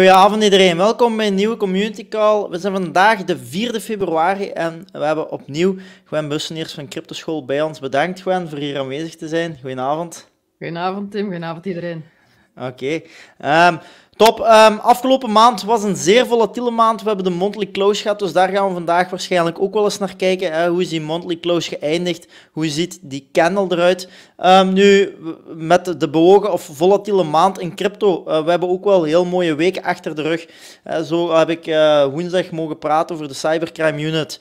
Goedenavond iedereen, welkom bij een nieuwe Community Call. We zijn vandaag de 4 februari en we hebben opnieuw Gwen Busseniers van Cryptoschool bij ons. Bedankt Gwen voor hier aanwezig te zijn. Goedenavond. Goedenavond Tim, goedenavond iedereen. Oké. Ehm, Top. Ehm, afgelopen maand was een zeer volatiele maand. We hebben de monthly close gehad, dus daar gaan we vandaag waarschijnlijk ook wel eens naar kijken. Hoe is die monthly close geëindigd? Hoe ziet die candle eruit? Ehm, nu, met de bewogen of volatiele maand in crypto, uh, we hebben ook wel heel mooie weken achter de rug. Eh, zo heb ik eh, woensdag mogen praten over de Cybercrime Unit.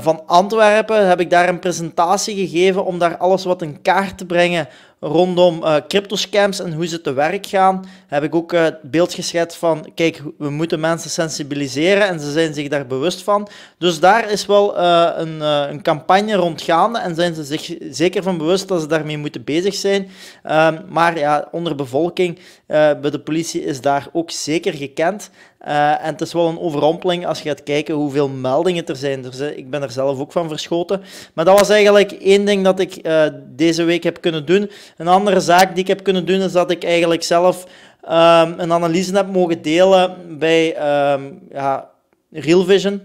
van Antwerpen heb ik daar een presentatie gegeven om daar alles wat in kaart te brengen rondom uh, cryptoscams en hoe ze te werk gaan, heb ik ook eh, het beeld geschetst van, kijk, we moeten mensen sensibiliseren en ze zijn zich daar bewust van. Dus daar is wel eh, een, een, campagne rondgaande en zijn ze zich zeker van bewust dat ze daarmee moeten bezig zijn. Ehm, maar ja, onder bevolking bij de politie is daar ook zeker gekend. Eh, en het is wel een overrompeling als je gaat kijken hoeveel meldingen er zijn. Dus, eh, ik ben er zelf ook van verschoten. Maar dat was eigenlijk één ding dat ik eh, deze week heb kunnen doen. Een andere zaak die ik heb kunnen doen is dat ik eigenlijk zelf ehm, een analyse heb mogen delen bij ehm, ja, Real Vision,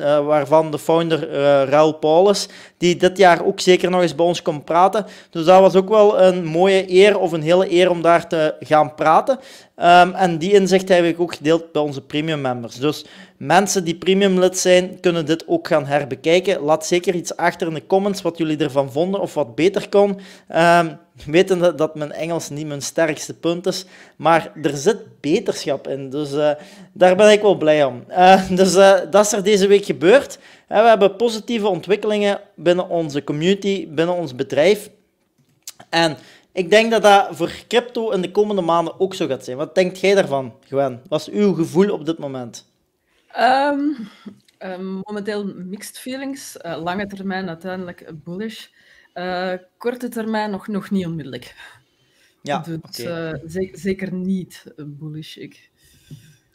eh, waarvan de founder uh, eh, Raul Paulus, die dit jaar ook zeker nog eens bij ons komt praten. Dus dat was ook wel een mooie eer of een hele eer om daar te gaan praten. Ehm, en die inzicht heb ik ook gedeeld bij onze premium members. Dus mensen die premium lid zijn, kunnen dit ook gaan herbekijken. Laat zeker iets achter in de comments wat jullie ervan vonden of wat beter kon. Ehm, wetende dat mijn Engels niet mijn sterkste punt is, maar er zit beterschap in. Dus eh, daar ben ik wel blij om. Eh, dus eh, dat is er deze week gebeurd. we hebben positieve ontwikkelingen binnen onze community, binnen ons bedrijf. En ik denk dat dat voor crypto in de komende maanden ook zo gaat zijn. Wat denkt jij daarvan, Gwen? Wat is uw gevoel op dit moment? Ehm, ehm, momenteel mixed feelings. lange termijn uiteindelijk bullish. Eh, korte termijn nog, nog niet onmiddellijk. Ja, dus, eh, zeker niet bullish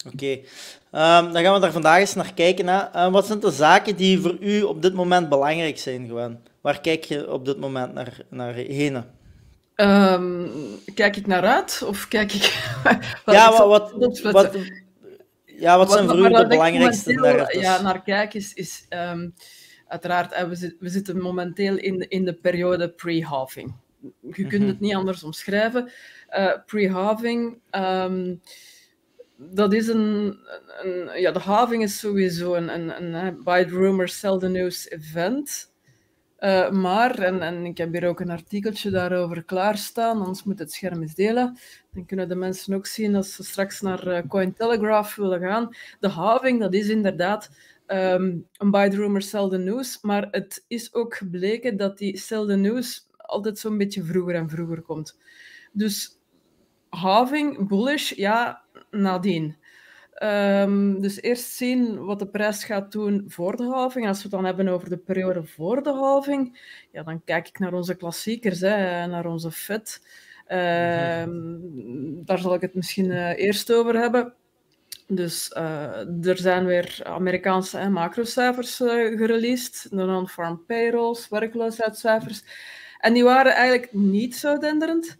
Oké, ehm, dan gaan we daar vandaag eens naar kijken. Hè. Ehm, wat zijn de zaken die voor u op dit moment belangrijk zijn? Gewoon? Waar kijk je op dit moment naar, naar heen? Ehm, kijk ik naar uit of kijk ik. ja, wat, wat, ja, wat, zijn voor u de belangrijkste? Heel, ja, naar kijk is. is Uiteraard, eh, we, we zitten momenteel in, de, in de periode pre-halving. Je kunt mhm. het niet anders omschrijven. Eh, pre-halving, ehm, dat is een, een, Ja, de halving is sowieso een, een, een, by rumor, sell the news event. Eh, maar, en, ik heb hier ook een artikeltje daarover klaarstaan, anders moet het scherm eens delen. Dan kunnen de mensen ook zien als ze straks naar uh, Cointelegraph willen gaan. De halving, dat is inderdaad ehm, een by the rumor, sell news. Maar het is ook gebleken dat die zelden the news altijd zo'n beetje vroeger en vroeger komt. Dus halving, bullish, ja, nadien. Ehm, dus eerst zien wat de prijs gaat doen voor de halving. Als we het dan hebben over de periode voor de halving, ja, dan kijk ik naar onze klassiekers, hè, naar onze FED. Ehm, daar zal ik het misschien eh, eerst over hebben. Dus eh, er zijn weer Amerikaanse en macrocijfers uh, gereleased, de non-farm payrolls, werkloosheidscijfers. En die waren eigenlijk niet zo denderend.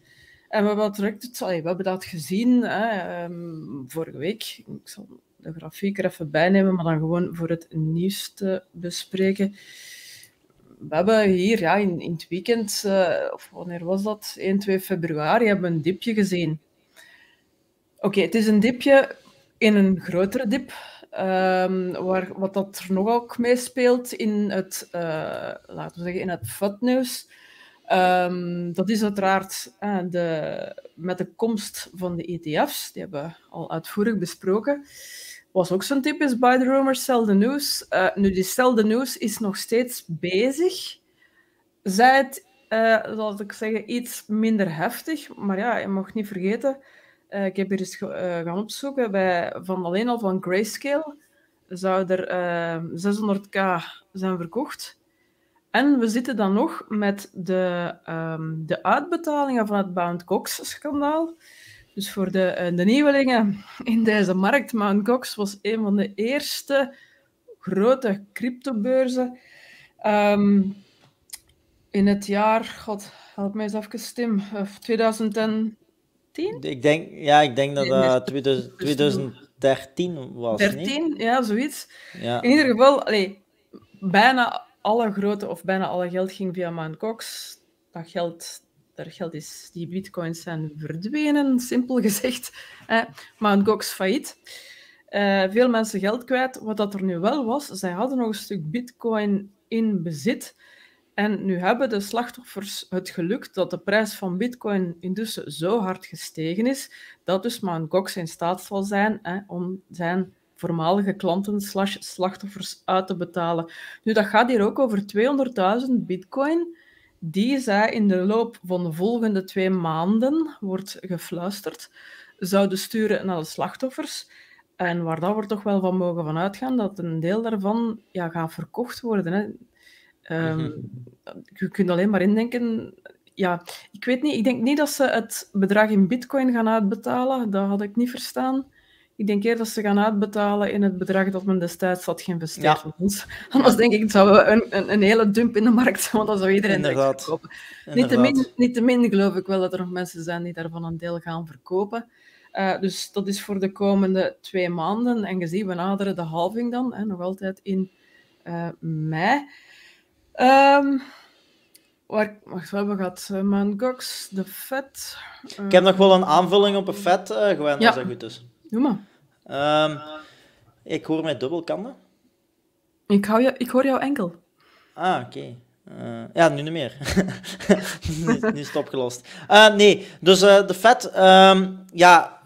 En we, wat drukt we hebben dat gezien hè, ehm, vorige week. Ik zal de grafiek er even bijnemen, maar dan gewoon voor het nieuws te bespreken. We hebben hier ja, in, in het weekend, eh, of wanneer was dat? 1, 2 februari, hebben we een dipje gezien. Oké, het is een dipje in een grotere dip. Ehm, waar, wat dat er nog ook meespeelt in het, uh, laten we zeggen, in het vatnieuws Ehm, dat is uiteraard eh, de, met de komst van de ETF's, die hebben we al uitvoerig besproken. Was ook zo'n tip is by the rumors, sell the news. Eh, nu, die sell the news is nog steeds bezig. Zij het, uh, ik zeggen, iets minder heftig. Maar ja, je mag niet vergeten, ik heb hier eens gaan opzoeken, bij, van alleen al van Grayscale zou er 600k ehm, zijn verkocht. En we zitten dan nog met de, ehm, de uitbetalingen van het Mount Cox-schandaal. Dus voor de, eh, de nieuwelingen in deze markt, Mount Cox was een van de eerste grote cryptobeurzen. Ehm, in het jaar, god, help mij eens even, Tim, 2010? Ik denk, ja, ik denk dat dat 2013 was. 13, ja, zoiets. Ja. In ieder geval, allee, bijna alle grote of bijna alle geld ging via Mount Cox. Dat geld, dat geld is, die bitcoins zijn verdwenen, simpel gezegd. Eh, Cox failliet. Eh, veel mensen geld kwijt. Wat dat er nu wel was, zij hadden nog een stuk bitcoin in bezit. En nu hebben de slachtoffers het geluk dat de prijs van bitcoin intussen zo hard gestegen is, dat dus Mount Gox in staat zal zijn om zijn voormalige klanten slash slachtoffers uit te betalen. Nu, dat gaat hier ook over 200.000 bitcoin die zij in de loop van de volgende twee maanden, wordt gefluisterd, zouden sturen naar de slachtoffers. En waar dat we toch wel van mogen van uitgaan, dat een deel daarvan ja, gaat verkocht worden. Hè. Ehm, mhm. Je kunt alleen maar indenken... Ja, ik weet niet, ik denk niet dat ze het bedrag in bitcoin gaan uitbetalen. Dat had ik niet verstaan. Ik denk eerder dat ze gaan uitbetalen in het bedrag dat men destijds had geïnvesteerd. Ja. Ons. Anders denk ik zouden we een, hele dump in de markt zijn, want dan zou iedereen dat kopen. Niet te min geloof ik wel dat er nog mensen zijn die daarvan een deel gaan verkopen. Eh, dus dat is voor de komende twee maanden. En gezien we naderen de halving dan, hè, nog altijd in uh, mei. Um, waar, wacht, we gehad uh, de vet. ik heb nog wel een aanvulling op een vet, gewend, ja. als goed is. Noem maar. Ehm, ik hoor met dubbelkanten. Ik, hou jou, ik hoor jou enkel. Ah, oké. Eh, ja, nu niet meer. nu, nu is het opgelost. Eh, nee, dus eh, de vet. Ehm, ja,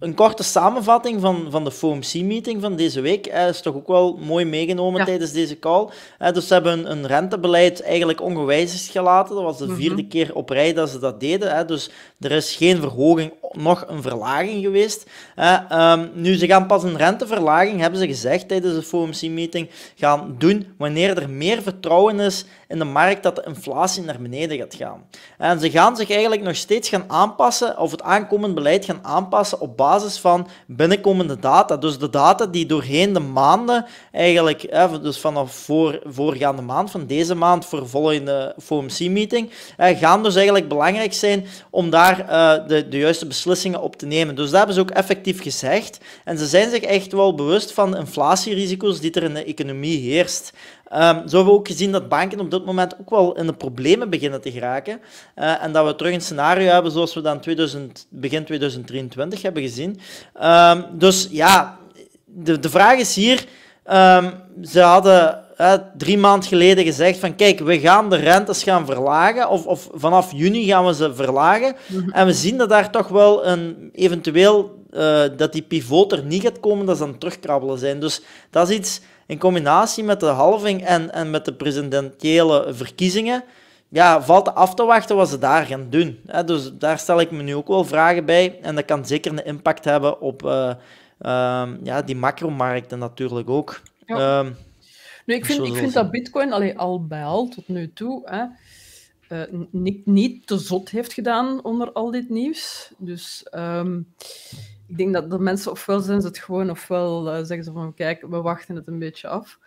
een korte samenvatting van, van de FOMC-meeting van deze week eh, is toch ook wel mooi meegenomen tijdens deze call. Eh, dus ze hebben een, rentebeleid eigenlijk ongewijzigd gelaten. Dat was de mhm. vierde keer op rij dat ze dat deden. dus er is geen verhoging, nog een verlaging geweest. Eh, ehm, nu, ze gaan pas een renteverlaging, hebben ze gezegd tijdens de FOMC-meeting, gaan doen wanneer er meer vertrouwen is in de markt dat de inflatie naar beneden gaat gaan. En ze gaan zich eigenlijk nog steeds gaan aanpassen, of het aankomend beleid gaan aanpassen op basis basis van binnenkomende data. Dus de data die doorheen de maanden, eigenlijk, dus vanaf voor, voorgaande maand, van deze maand voor volgende FOMC-meeting, gaan dus eigenlijk belangrijk zijn om daar eh, de, de juiste beslissingen op te nemen. Dus dat hebben ze ook effectief gezegd. En ze zijn zich echt wel bewust van inflatierisico's die er in de economie heerst. Ehm, zo hebben we ook gezien dat banken op dit moment ook wel in de problemen beginnen te geraken. Eh, en dat we terug een scenario hebben zoals we dan 2000, begin 2023 hebben gezien. Ehm, dus ja, de, de vraag is hier... Ehm, ze hadden drie maanden geleden gezegd van kijk, we gaan de rentes gaan verlagen, of, of vanaf juni gaan we ze verlagen. Mhm. En we zien dat daar toch wel een eventueel, eh, dat die pivot er niet gaat komen, dat ze aan het terugkrabbelen zijn. Dus dat is iets in combinatie met de halving en, en met de presidentiële verkiezingen, ja, valt af te wachten wat ze daar gaan doen. Dus daar stel ik me nu ook wel vragen bij. En dat kan zeker een impact hebben op eh, ehm, ja, die macromarkten natuurlijk ook. Ja. Ehm, nu, ik vind, ik vind dat Bitcoin alleen al bij al tot nu toe hè, eh, niet, niet te zot heeft gedaan onder al dit nieuws. Dus ehm, ik denk dat de mensen ofwel zijn ze het gewoon, ofwel eh, zeggen ze van kijk, we wachten het een beetje af.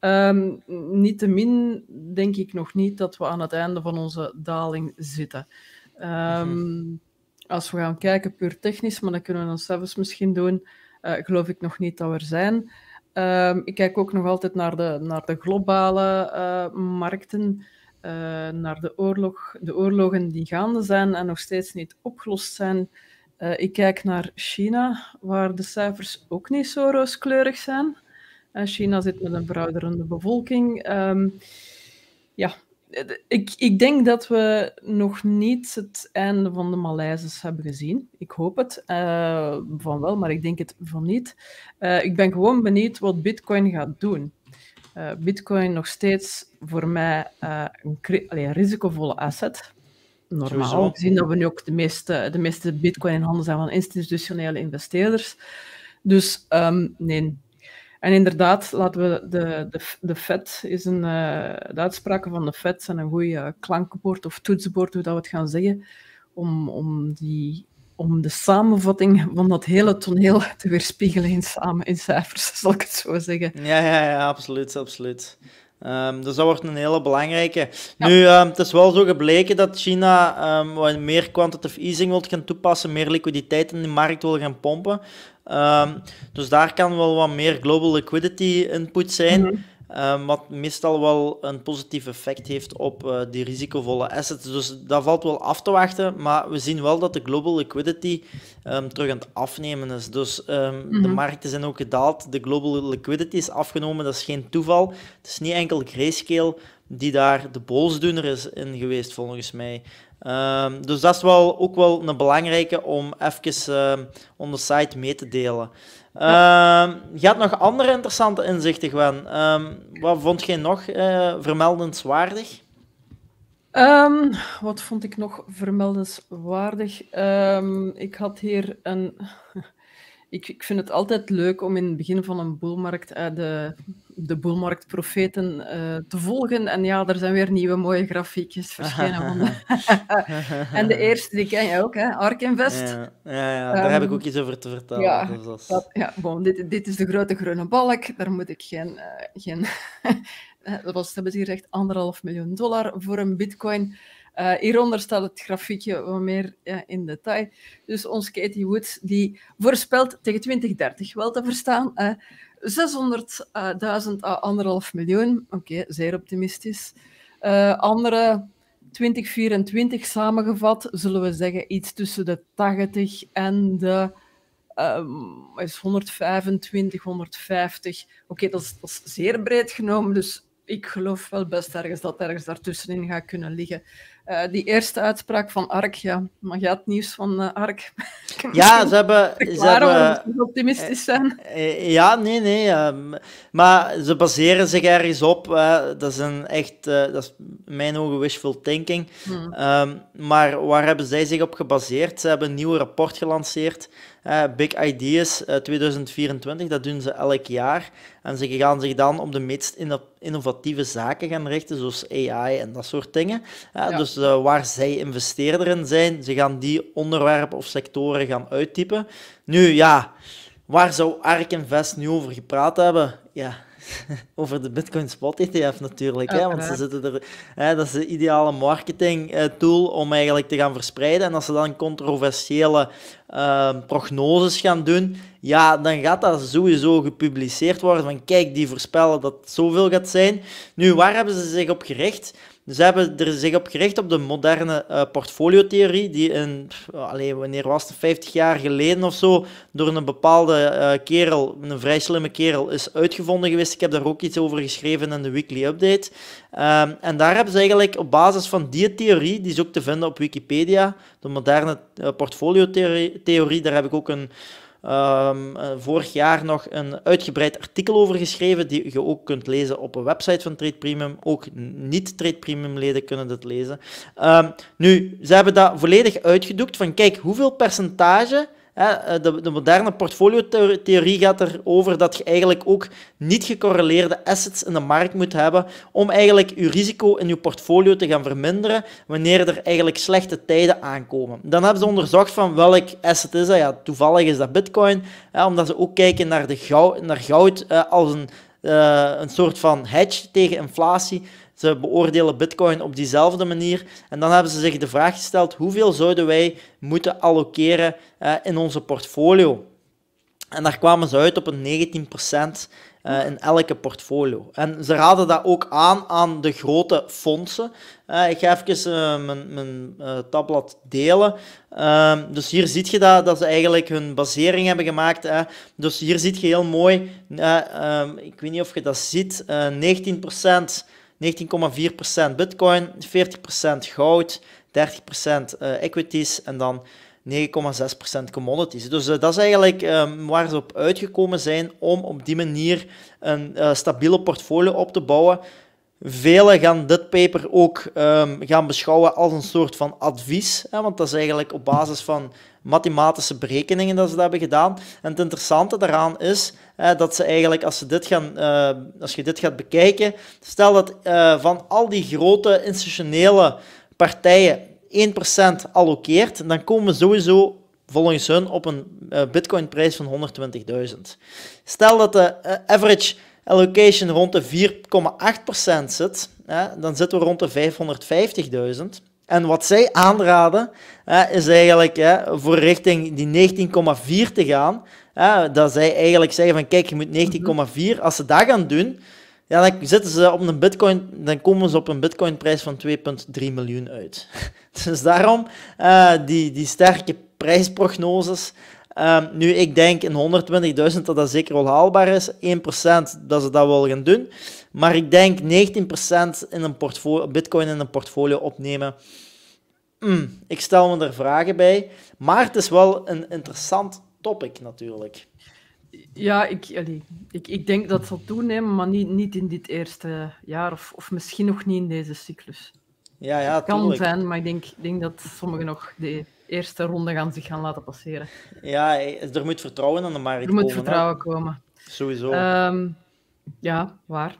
Um, Niettemin denk ik nog niet dat we aan het einde van onze daling zitten. Ehm, mhm. Als we gaan kijken puur technisch, maar dat kunnen we dan zelfs misschien doen, eh, geloof ik nog niet dat we er zijn. Ehm, ik kijk ook nog altijd naar de, naar de globale eh, markten, naar de, oorlog, de oorlogen die gaande zijn en nog steeds niet opgelost zijn. Eh, ik kijk naar China, waar de cijfers ook niet zo rooskleurig zijn. Uh, eh, China zit met een verouderende bevolking. Ehm, ja, eh, ik, ik, denk dat we nog niet het einde van de Maleisers hebben gezien. Ik hoop het van wel, maar ik denk het van niet. ik ben gewoon benieuwd wat Bitcoin gaat doen. Uh, Bitcoin nog steeds voor mij een, een risicovolle asset normaal. Gezien dat we nu ook de meeste, de meeste bitcoin in handen zijn van institutionele investeerders. Dus um, nee. En inderdaad, laten we de, de, de FED is een, uh, de uitspraken van de FED zijn een goede klankenbord of toetsenbord, hoe dat we het gaan zeggen, om, om, die, om de samenvatting van dat hele toneel te weerspiegelen in, samen, in cijfers, zal ik het zo zeggen. Ja, ja, ja, absoluut, absoluut. Ehm, dus dat wordt een hele belangrijke. Nu, ehm, het is wel zo gebleken dat China ehm, wat meer quantitative easing wil gaan toepassen, meer liquiditeit in de markt wil gaan pompen. dus daar kan wel wat meer global liquidity input zijn. Mhm. Ehm, wat meestal wel een positief effect heeft op eh, die risicovolle assets. Dus dat valt wel af te wachten. Maar we zien wel dat de global liquidity ehm, terug aan het afnemen is. Dus ehm, de mhm. markten zijn ook gedaald. De global liquidity is afgenomen. Dat is geen toeval. Het is niet enkel grayscale die daar de boosdoener is in geweest, volgens mij. dus dat is wel, ook wel een belangrijke om even on the site mee te delen. Ehm, je had nog andere interessante inzichten, Gwen. Ehm, wat vond jij nog eh, vermeldenswaardig? Ehm, wat vond ik nog vermeldenswaardig? ik had hier een... Ik, ik, vind het altijd leuk om in het begin van een boelmarkt uh, de, de boelmarktprofeten uh, te volgen. En ja, er zijn weer nieuwe mooie grafiekjes verschenen. en de eerste, die ken je ook, hè? Ark Invest. Ja, ja, daar heb ik ehm, ook iets over te vertellen. Ja, dus als... ja bon, dit, dit is de grote groene balk. Daar moet ik geen... Eh, geen eh, dat was, hebben ze hier echt anderhalf miljoen dollar voor een bitcoin. hieronder staat het grafiekje wat meer in detail. Dus ons Katie Woods die voorspelt tegen 2030 wel te verstaan uh, 600.000 à 1,5 miljoen. Oké, zeer optimistisch. Uh, andere 2024 samengevat zullen we zeggen iets tussen de 80 en de ehm, is 125, 150. Oké, dat, dat, is zeer breed genomen, dus ik geloof wel best ergens dat ergens daartussenin gaat kunnen liggen. Eh, die eerste uitspraak van ARK, ja, maar gaat het nieuws van eh, ARK? ja, ze hebben... Ze hebben optimistisch eh, zijn. Ja, nee, nee. Ehm, maar ze baseren zich ergens op. dat is een echt... Uh, dat is mijn ogen wishful thinking. Hmm. Ehm, maar waar hebben zij zich op gebaseerd? Ze hebben een nieuw rapport gelanceerd eh, Big Ideas 2024, eh, dat doen ze elk jaar. En ze gaan zich dan op de meest innovatieve zaken gaan richten, zoals AI en dat soort dingen. Eh, dus waar zij investeerder in zijn, ze gaan die onderwerpen of sectoren gaan uittypen. Nu ja, waar zou ARK Invest nu over gepraat hebben? Ja, over de Bitcoin Spot ETF natuurlijk. Hè? Want ze zitten er, hè, dat is de ideale marketing eh, tool om eigenlijk te gaan verspreiden. En als ze dan controversiële ehm, prognoses gaan doen, ja, dan gaat dat sowieso gepubliceerd worden. Van kijk, die voorspellen dat het zoveel gaat zijn. Nu, waar hebben ze zich op gericht? Dus ze hebben er zich op gericht op de moderne uh, portfoliotheorie, die in, allez, wanneer was het, 50 jaar geleden of zo, door een bepaalde eh, kerel, een vrij slimme kerel, is uitgevonden geweest. Ik heb daar ook iets over geschreven in de Weekly Update. Ehm, en daar hebben ze eigenlijk op basis van die theorie, die is ook te vinden op Wikipedia, de moderne uh, portfoliotheorie, daar heb ik ook een Ehm, eh, vorig jaar nog een uitgebreid artikel over geschreven, die je ook kunt lezen op een website van Trade Premium. Ook niet-Trade Premium leden kunnen dat lezen. Ehm, nu, ze hebben dat volledig uitgedoekt van kijk, hoeveel percentage eh, de, de moderne portfoliotheorie gaat erover dat je eigenlijk ook niet gecorreleerde assets in de markt moet hebben om eigenlijk je risico in je portfolio te gaan verminderen wanneer er eigenlijk slechte tijden aankomen. Dan hebben ze onderzocht van welk asset is dat. Ja, toevallig is dat bitcoin, omdat ze ook kijken naar, de goud, naar goud als een, eh, een soort van hedge tegen inflatie. Ze beoordelen Bitcoin op diezelfde manier. En dan hebben ze zich de vraag gesteld: hoeveel zouden wij moeten allokeren eh, in onze portfolio? En daar kwamen ze uit op een 19%. Eh, in elke portfolio. En ze raden dat ook aan aan de grote fondsen. Eh, ik ga even mijn, mijn tabblad delen. Ehm, dus hier zie je dat, dat ze eigenlijk hun basering hebben gemaakt. Hè. Dus hier zie je heel mooi, ehm, ik weet niet of je dat ziet, 19% 19,4% bitcoin, 40% goud, 30% eh, equities en dan 9,6% commodities. Dus eh, dat is eigenlijk ehm, waar ze op uitgekomen zijn om op die manier een eh, stabiele portfolio op te bouwen. Velen gaan dit paper ook ehm, gaan beschouwen als een soort van advies, hè, want dat is eigenlijk op basis van mathematische berekeningen dat ze dat hebben gedaan. En het interessante daaraan is hè, dat ze eigenlijk, als, ze dit gaan, eh, als je dit gaat bekijken, stel dat eh, van al die grote institutionele partijen 1% allokeert, dan komen we sowieso volgens hun op een uh, bitcoinprijs van 120.000. Stel dat de average allocation rond de 4,8% zit, dan zitten we rond de 550.000. En wat zij aanraden, is eigenlijk voor richting die 19,4 te gaan. dat zij eigenlijk zeggen van kijk, je moet 19,4. Als ze dat gaan doen, ja, dan zitten ze op een bitcoin, dan komen ze op een bitcoinprijs van 2,3 miljoen uit. Dus daarom eh, die, die sterke prijsprognoses Ehm, nu, ik denk in 120.000 dat dat zeker wel haalbaar is. 1% dat ze dat wel gaan doen. Maar ik denk 19% in een portfolio, bitcoin in een portfolio opnemen. Hmm, ik stel me er vragen bij. Maar het is wel een interessant topic natuurlijk. Ja, ik, allee, ik, ik denk dat het zal toenemen, maar niet, niet in dit eerste jaar. Of, of misschien nog niet in deze cyclus. Ja, ja, het kan zijn, maar ik denk, denk dat sommigen nog de eerste ronde gaan zich gaan laten passeren. Ja, er moet vertrouwen aan de markt komen. Er moet vertrouwen komen. Sowieso. Ehm, ja, waar.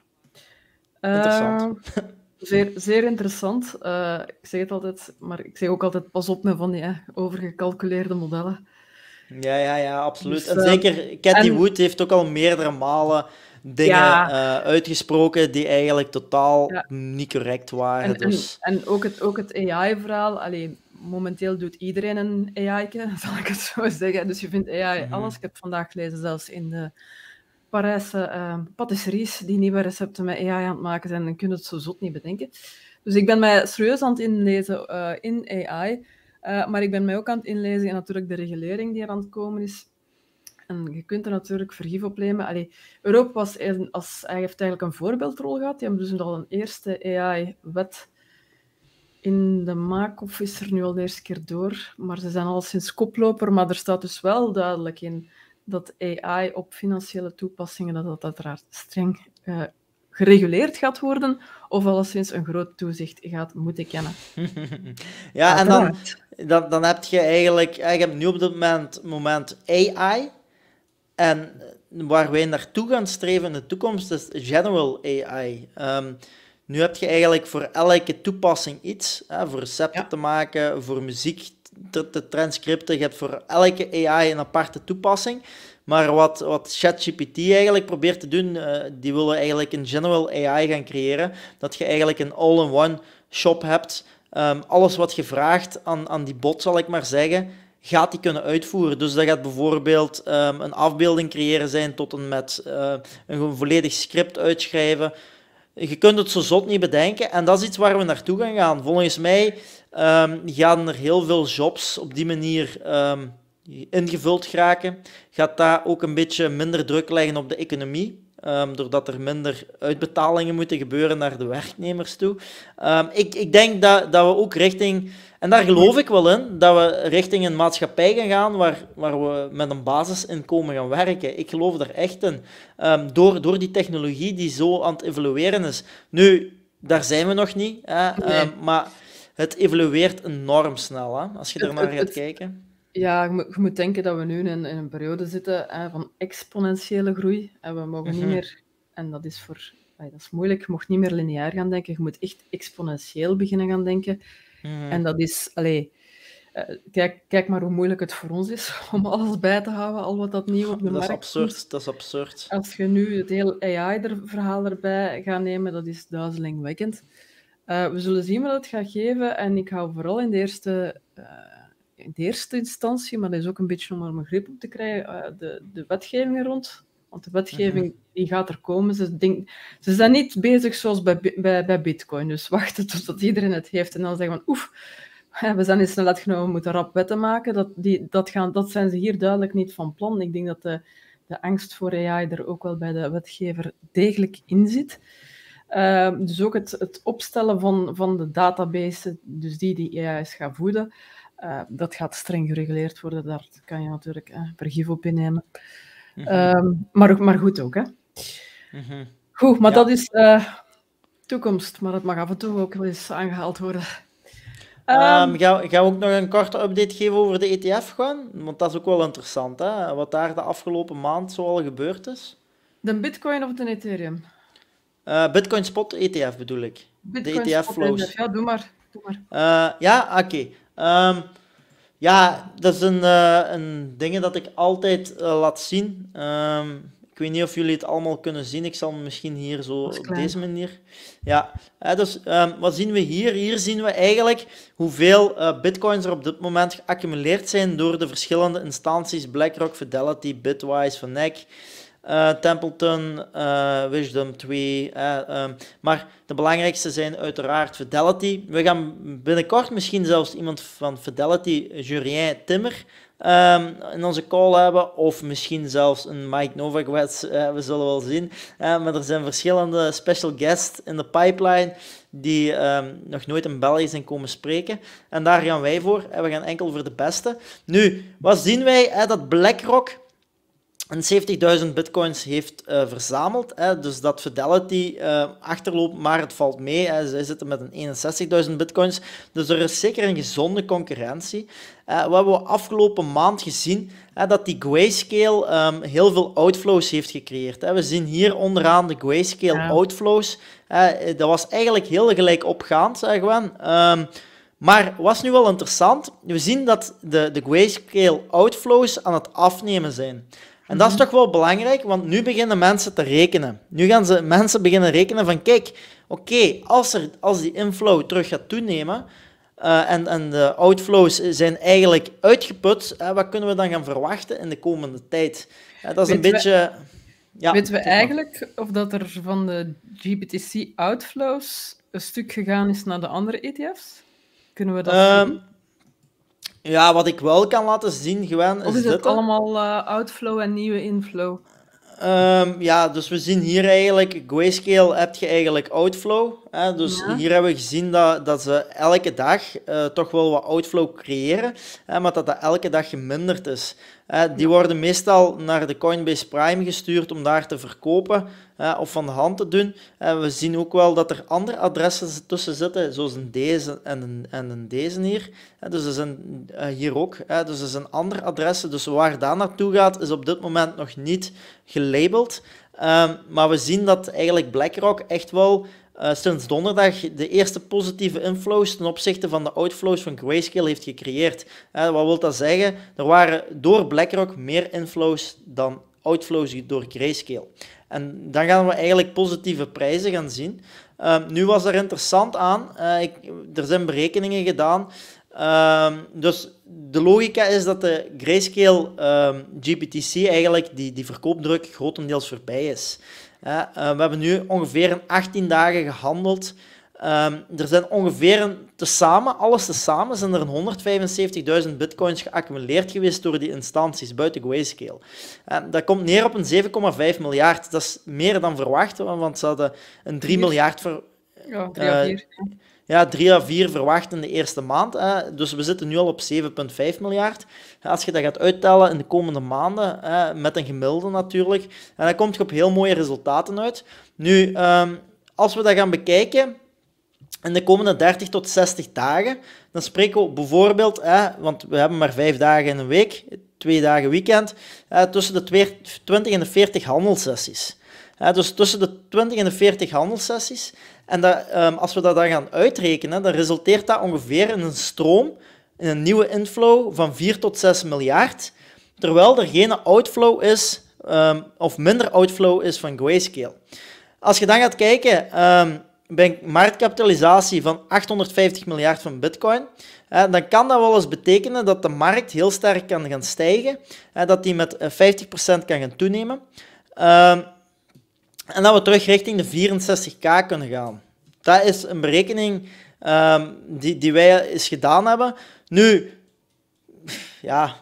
Interessant. Ehm, zeer, zeer interessant. Eh, ik zeg het altijd, maar ik zeg ook altijd pas op met van die overgecalculeerde modellen. Ja, ja, ja, absoluut. Dus, en ehm, zeker, Cathy Wood heeft ook al meerdere malen dingen eh, uitgesproken die eigenlijk totaal niet correct waren. En, dus. en ook het, ook het AI-verhaal. Alleen momenteel doet iedereen een AI, zal ik het zo zeggen. Dus je vindt AI mhm. alles. Ik heb vandaag gelezen, zelfs in de Parijse ehm, patisseries die nieuwe recepten met AI aan het maken zijn en kunnen het zo zot niet bedenken. Dus ik ben mij serieus aan het inlezen eh, in AI. Eh, maar ik ben mij ook aan het inlezen in natuurlijk de regulering die er aan het komen is. En je kunt er natuurlijk vergif op nemen. Allee, Europa was als, heeft eigenlijk een voorbeeldrol gehad. Die hebben dus al een eerste AI-wet in de maak of is er nu al de eerste keer door, maar ze zijn al sinds koploper, maar er staat dus wel duidelijk in dat AI op financiële toepassingen, dat dat uiteraard streng eh, gereguleerd gaat worden, of alleszins een groot toezicht gaat moeten kennen. ja, en dan, dan, dan heb je eigenlijk, eh, je hebt nu op dit moment, moment AI, en waar wij naartoe gaan streven in de toekomst is general AI. Um, ehm, nu heb je eigenlijk voor elke toepassing iets. Hè, voor recepten te maken, voor muziek te, transcripten. Je hebt voor elke AI een aparte toepassing. Maar wat, wat ChatGPT eigenlijk probeert te doen, uh, die willen eigenlijk een general AI gaan creëren. Dat je eigenlijk een all-in-one shop hebt. Ehm, alles wat je vraagt aan, aan die bot, zal ik maar zeggen, gaat die kunnen uitvoeren. Dus dat gaat bijvoorbeeld ehm, een afbeelding creëren zijn tot eh, een met een volledig script uitschrijven. Je kunt het zo zot niet bedenken. En dat is iets waar we naartoe gaan gaan. Volgens mij ehm, gaan er heel veel jobs op die manier ehm, ingevuld geraken. Gaat dat ook een beetje minder druk leggen op de economie? Ehm, doordat er minder uitbetalingen moeten gebeuren naar de werknemers toe. ik, ik denk dat, dat we ook richting en daar geloof ik wel in, dat we richting een maatschappij gaan gaan waar, waar we met een basisinkomen gaan werken. Ik geloof er echt in. Ehm, door, door die technologie die zo aan het evolueren is. Nu, daar zijn we nog niet, hè, ehm, maar het evolueert enorm snel hè, als je er naar gaat kijken. Ja, je moet, denken dat we nu in, een periode zitten hè, van exponentiële groei. En we mogen niet mhm. meer, en dat is voor dat is moeilijk. Je mag niet meer lineair gaan denken. Je moet echt exponentieel beginnen gaan denken. Mhm. En dat is, eh, kijk, kijk maar hoe moeilijk het voor ons is om alles bij te houden, al wat dat nieuw op de dat markt is. Absurd, dat is absurd. Als je nu het hele AI-verhaal erbij gaat nemen, dat is duizelingwekkend. Eh, we zullen zien wat het gaat geven. En ik hou vooral in de eerste, eh, in de eerste instantie, maar dat is ook een beetje om er mijn grip op te krijgen, de, de wetgeving rond want de wetgeving mhm. die gaat er komen. Ze, ze zijn niet bezig zoals bij, bij, bij Bitcoin. Dus wachten totdat iedereen het heeft en dan zeggen van oef, we zijn in snelheid genomen, we moeten rap wetten maken. Dat, die, dat, gaan, dat zijn ze hier duidelijk niet van plan. Ik denk dat de, de angst voor AI er ook wel bij de wetgever degelijk in zit. Ehm, dus ook het, het opstellen van, van de database, dus die die AI's gaan voeden, eh, dat gaat streng gereguleerd worden. Daar kan je natuurlijk uh, vergif op innemen. Mhm. Ehm, maar, maar goed ook, hè. Mhm. Goed, maar dat is eh, toekomst. Maar dat mag af en toe ook wel eens aangehaald worden. Um, ehm, ehm, gaan, we ook nog een korte update geven over de ETF gewoon? Want dat is ook wel interessant, hè? wat daar de afgelopen maand zoal gebeurd is. De Bitcoin of de Ethereum? Uh, Bitcoin Spot ETF bedoel ik. Bitcoin de ETF Spot flows. ETF. Ja, doe maar. Doe maar. Eh, ja, oké. Ja, dat is een, eh, een ding dat ik altijd eh, laat zien. Ehm, ik weet niet of jullie het allemaal kunnen zien. Ik zal misschien hier zo op deze manier. Ja, eh, dus ehm, wat zien we hier? Hier zien we eigenlijk hoeveel bitcoins er op dit moment geaccumuleerd zijn door de verschillende instanties: BlackRock, Fidelity, Bitwise, Vanek eh, Templeton, eh, Wisdom 2. Eh, ehm, maar de belangrijkste zijn uiteraard Fidelity. We gaan binnenkort misschien zelfs iemand van Fidelity, Jurien Timmer, ehm, in onze call hebben. Of misschien zelfs een Mike Novak we zullen wel zien. maar er zijn verschillende special guests in de pipeline die ehm, nog nooit in België zijn komen spreken. En daar gaan wij voor. En we gaan enkel voor de beste. Nu, wat zien wij? Uh, dat BlackRock en 70.000 bitcoins heeft eh, verzameld. Hè, dus dat Fidelity uh, achterloopt, maar het valt mee. Hè, zitten met een 61.000 bitcoins. Dus er is zeker een gezonde concurrentie. Eh, we hebben afgelopen maand gezien hè, dat die Grayscale um, heel veel outflows heeft gecreëerd. Hè. We zien hier onderaan de Grayscale ja. outflows. dat was eigenlijk heel gelijk opgaand, zeggen ehm, maar was nu wel interessant. We zien dat de, de grayscale outflows aan het afnemen zijn. En dat is mhm. toch wel belangrijk, want nu beginnen mensen te rekenen. Nu gaan ze, mensen beginnen rekenen van, kijk, oké, als als, als die inflow terug gaat toenemen, eh, en, en, de outflows zijn eigenlijk uitgeput. wat kunnen we dan gaan verwachten in de komende tijd? dat is een beetje. ja, weten we eigenlijk of dat er van de GBTC outflows een stuk gegaan is naar de andere ETF's? Kunnen we dat? Ehm, ja, wat ik wel kan laten zien, gewoon. Is of is het allemaal eh, outflow en nieuwe inflow? Ehm, ja, dus we zien hier eigenlijk, grayscale heb je eigenlijk outflow. Hè? Dus hier hebben we gezien dat, dat ze elke dag eh, toch wel wat outflow creëren, hè? maar dat dat elke dag geminderd is. die worden meestal naar de Coinbase Prime gestuurd om daar te verkopen of van de hand te doen. En we zien ook wel dat er andere adressen tussen zitten, zoals een deze en een, en deze hier. dus is eh, hier ook. dus dat zijn andere adressen. Dus waar dat naartoe gaat, is op dit moment nog niet gelabeld. Ehm, maar we zien dat eigenlijk BlackRock echt wel eh, sinds donderdag de eerste positieve inflows ten opzichte van de outflows van Grayscale heeft gecreëerd. Eh, wat wil dat zeggen? Er waren door BlackRock meer inflows dan outflows door Grayscale. En dan gaan we eigenlijk positieve prijzen gaan zien. Eh, nu was er interessant aan, ik, er zijn berekeningen gedaan. Ehm, dus de logica is dat de Grayscale ehm, GPTC eigenlijk die, die verkoopdruk grotendeels voorbij is. Eh, we hebben nu ongeveer 18 dagen gehandeld. Ehm, er zijn ongeveer tezamen, alles tezamen, zijn er 175.000 bitcoins geaccumuleerd geweest door die instanties buiten Grayscale. dat komt neer op een 7,5 miljard. Dat is meer dan verwacht, want ze hadden een 3 miljard voor. Ja, 3 ja, 3 à 4 verwacht in de eerste maand. Hè. Dus we zitten nu al op 7,5 miljard. Als je dat gaat uittellen in de komende maanden, hè, met een gemiddelde natuurlijk, en dan komt je op heel mooie resultaten uit. Nu, um, als we dat gaan bekijken, in de komende 30 tot 60 dagen, dan spreken we bijvoorbeeld, hè, want we hebben maar 5 dagen in een week, 2 dagen weekend, hè, tussen de 20 en de 40 handelsessies. dus tussen de 20 en de 40 handelssessies. En dat, ehm, als we dat dan gaan uitrekenen, dan resulteert dat ongeveer in een stroom, in een nieuwe inflow van 4 tot 6 miljard, terwijl er geen outflow is, ehm, of minder outflow is van Grayscale. Als je dan gaat kijken ehm, bij een marktkapitalisatie van 850 miljard van bitcoin, dan kan dat wel eens betekenen dat de markt heel sterk kan gaan stijgen, eh, dat die met 50% eh, kan gaan toenemen. En dat we terug richting de 64k kunnen gaan. Dat is een berekening ehm, die, die wij eens gedaan hebben. Nu, ja,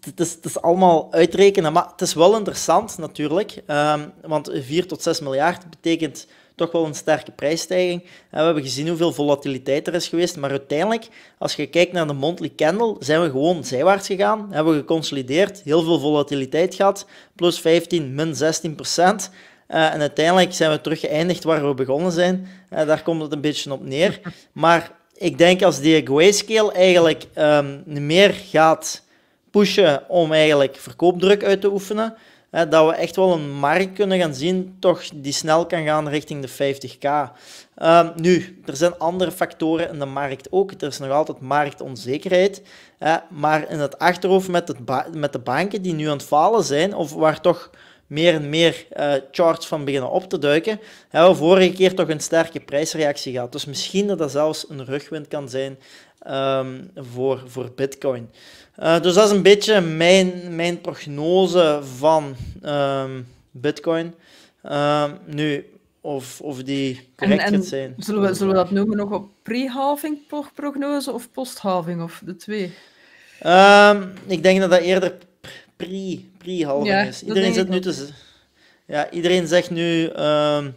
het is, allemaal uitrekenen, maar het is wel interessant natuurlijk. Ehm, want 4 tot 6 miljard betekent toch wel een sterke prijsstijging. En we hebben gezien hoeveel volatiliteit er is geweest. Maar uiteindelijk, als je kijkt naar de monthly candle, zijn we gewoon zijwaarts gegaan. Hebben we geconsolideerd, heel veel volatiliteit gehad. Plus 15, min 16 procent. Eh, en uiteindelijk zijn we terug geëindigd waar we begonnen zijn. Eh, daar komt het een beetje op neer. Maar ik denk als die scale eigenlijk um, meer gaat pushen om eigenlijk verkoopdruk uit te oefenen, eh, dat we echt wel een markt kunnen gaan zien toch die snel kan gaan richting de 50k. Ehm, nu, er zijn andere factoren in de markt ook. Er is nog altijd marktonzekerheid. maar in het achterhoofd met, het met de banken die nu aan het falen zijn, of waar toch meer en meer eh, charts van beginnen op te duiken, hebben we vorige keer toch een sterke prijsreactie gehad. Dus misschien dat dat zelfs een rugwind kan zijn ehm, voor, voor Bitcoin. Eh, dus dat is een beetje mijn, mijn prognose van ehm, Bitcoin. Ehm, nu, of, of die correct en, gaat zijn. Zullen we, zullen we dat noemen nog op pre-halving prognose of post-halving of de twee? ik denk dat dat eerder Pri, halving is. iedereen zit nu te... Ja, iedereen zegt nu ehm,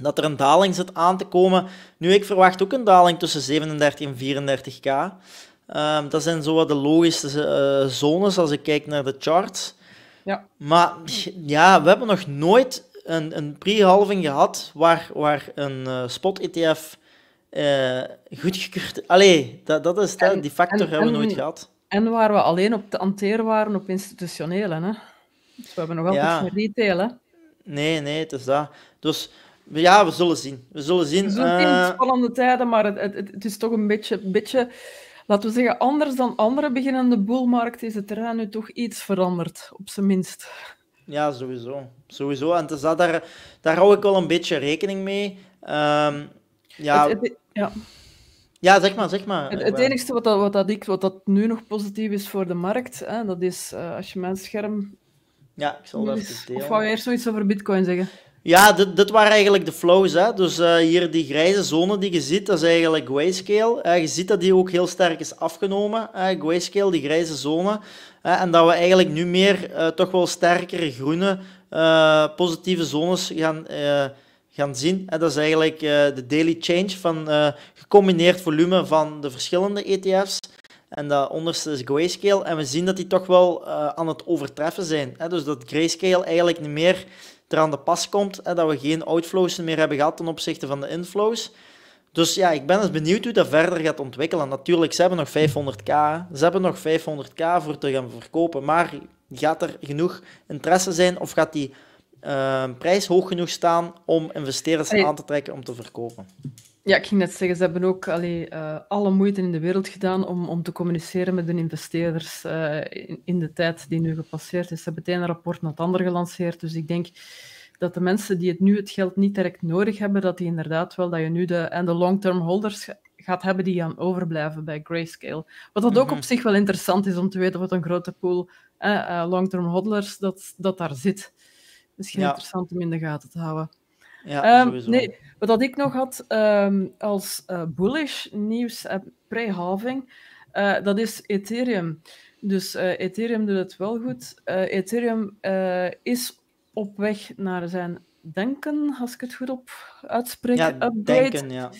dat er een daling zit aan te komen. Nu, ik verwacht ook een daling tussen 37 en 34k. Ehm, dat zijn zo wat de logische eh, zones als ik kijk naar de charts. Ja. Maar ja, we hebben nog nooit een, een pre-halving gehad waar, waar een eh, spot-ETF eh, goedgekeurd... Allee, dat, dat is, en, die factor hebben we nooit gehad. En waar we alleen op te hanteren waren op institutionele. Hè? Dus we hebben nog altijd ja. geen retail. Hè? Nee, nee, het is dat. Dus ja, we zullen zien. We zullen zien. We zullen uh... spannende tijden, maar het, het, het, is toch een beetje, beetje, laten we zeggen, anders dan andere beginnende boelmarkt is het terrein nu toch iets veranderd, op zijn minst. Ja, sowieso. Sowieso. En is dat, daar, daar hou ik wel een beetje rekening mee. Ehm, ja. ja. Ja, zeg maar, zeg maar. Het, eh, enige wat, dat, wat, dat ik, wat dat nu nog positief is voor de markt, hè, dat is eh, als je mijn scherm... Ja, ik zal dat even delen. Of wou je eerst zoiets over bitcoin zeggen? Ja, dit, dit waren eigenlijk de flows. Hè. Dus eh, hier die grijze zone die je ziet, dat is eigenlijk Grayscale. Uh, je ziet dat die ook heel sterk is afgenomen. Uh, grayscale, die grijze zone. en dat we eigenlijk nu meer toch wel sterkere groene positieve zones gaan gaan zien. dat is eigenlijk eh, de daily change van eh, gecombineerd volume van de verschillende ETF's. En dat onderste is grayscale. En we zien dat die toch wel eh, aan het overtreffen zijn. Dus dat grayscale eigenlijk niet meer eraan de pas komt. Dat we geen outflows meer hebben gehad ten opzichte van de inflows. Dus ja, ik ben eens dus benieuwd hoe dat verder gaat ontwikkelen. Natuurlijk, ze hebben nog 500k. Ze hebben nog 500k voor te gaan verkopen. Maar gaat er genoeg interesse zijn of gaat die Ehm, prijs hoog genoeg staan om investeerders aan te trekken om te verkopen. Ja, ik ging net zeggen, ze hebben ook eh, alle moeite in de wereld gedaan om, om te communiceren met hun investeerders eh, in, de tijd die nu gepasseerd is. Ze hebben het ene rapport naar het andere gelanceerd. Dus ik denk dat de mensen die het nu het geld niet direct nodig hebben, dat die inderdaad wel, dat je nu de, en de long-term holders gaat hebben die gaan overblijven bij Grayscale. Wat dat ook mhm. op zich wel interessant is om te weten wat een grote pool eh, eh long-term holders dat, dat daar zit. Misschien interessant om in de gaten te houden. Ja, ehm, nee, wat ik nog had ehm, als eh, bullish nieuws, eh, pre-halving, eh, dat is Ethereum. Dus Ethereum doet het wel goed. Ethereum is op weg naar zijn denken, als ik het goed op uitspreek, ja, update. Denken,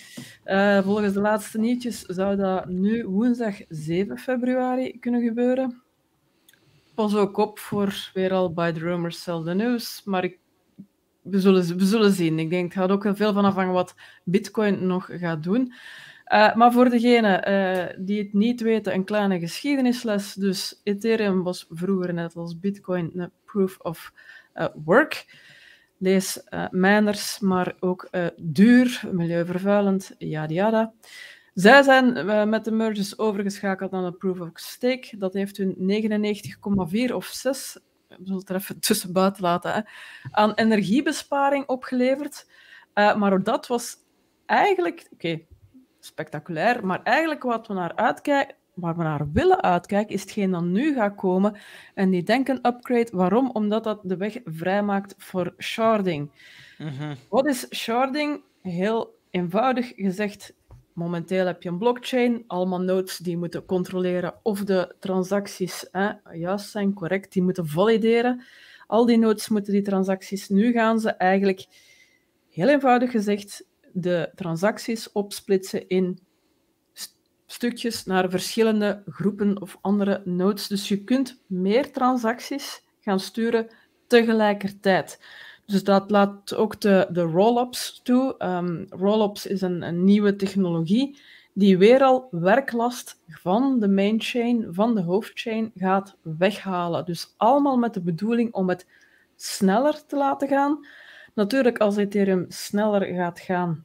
ja. volgens de laatste nieuwtjes zou dat nu woensdag 7 februari kunnen gebeuren pas ook op voor weer al by the rumors, sell the news. Maar we, zullen, we zullen zien. Ik denk, het gaat ook heel veel van afhangen wat Bitcoin nog gaat doen. Eh, maar voor degenen eh, die het niet weten, een kleine geschiedenisles. Dus Ethereum was vroeger net als Bitcoin een proof of eh, work. Lees miners, maar ook duur, milieuvervuilend, yada yada. Zij zijn eh, met de mergers overgeschakeld naar de proof of stake. Dat heeft hun 99,4 of 6, ik zullen het er even tussen buiten laten, hè, aan energiebesparing opgeleverd. Uh, maar dat was eigenlijk, oké, spectaculair, maar eigenlijk wat we naar uitkijken, waar we naar willen uitkijken, is hetgeen dan nu gaat komen. En die denken upgrade. Waarom? Omdat dat de weg vrijmaakt voor sharding. Mhm. Wat is sharding? Heel eenvoudig gezegd, momenteel heb je een blockchain, allemaal nodes die moeten controleren of de transacties hè, juist zijn, correct, die moeten valideren. Al die nodes moeten die transacties. Nu gaan ze eigenlijk, heel eenvoudig gezegd, de transacties opsplitsen in stukjes naar verschillende groepen of andere nodes. Dus je kunt meer transacties gaan sturen tegelijkertijd. Dus dat laat ook de, de roll-ups toe. Um, roll-ups is een, een, nieuwe technologie die weer al werklast van de mainchain, van de hoofdchain, gaat weghalen. Dus allemaal met de bedoeling om het sneller te laten gaan. Natuurlijk, als Ethereum sneller gaat gaan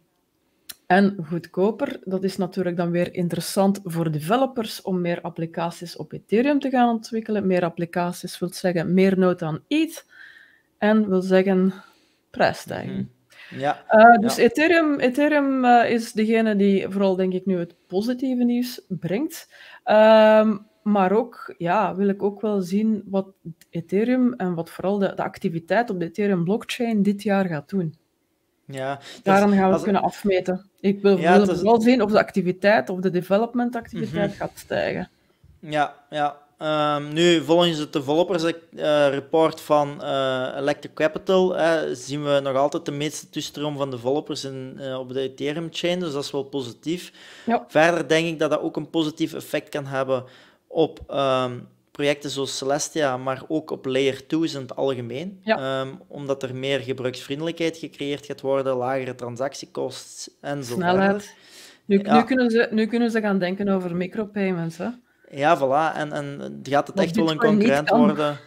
en goedkoper, dat is natuurlijk dan weer interessant voor developers om meer applicaties op Ethereum te gaan ontwikkelen. Meer applicaties wil zeggen meer nood aan ETH en wil zeggen prijsstijging. Mhm. Ja, eh, dus Ethereum, Ethereum eh, is degene die vooral, denk ik, nu het positieve nieuws brengt. Ehm, maar ook, ja, wil ik ook wel zien wat Ethereum en wat vooral de, de activiteit op de Ethereum-blockchain dit jaar gaat doen. Ja, Daaraan gaan we het kunnen afmeten. Ik wil, wel zien of de activiteit, of de development-activiteit mhm. gaat stijgen. Ja, ja, Ehm, nu, volgens het developers-report eh, van eh, Electric Capital eh, zien we nog altijd de meeste toestroom van developers in, eh, op de Ethereum-chain, dus dat is wel positief. Ja. Verder denk ik dat dat ook een positief effect kan hebben op ehm, projecten zoals Celestia, maar ook op Layer 2's in het algemeen, ehm, omdat er meer gebruiksvriendelijkheid gecreëerd gaat worden, lagere transactiekosten enzovoort. Snelheid. Nu, nu, kunnen ze, nu kunnen ze gaan denken over micropayments, hè? Ja, voilà. En, en gaat het echt wel een concurrent worden?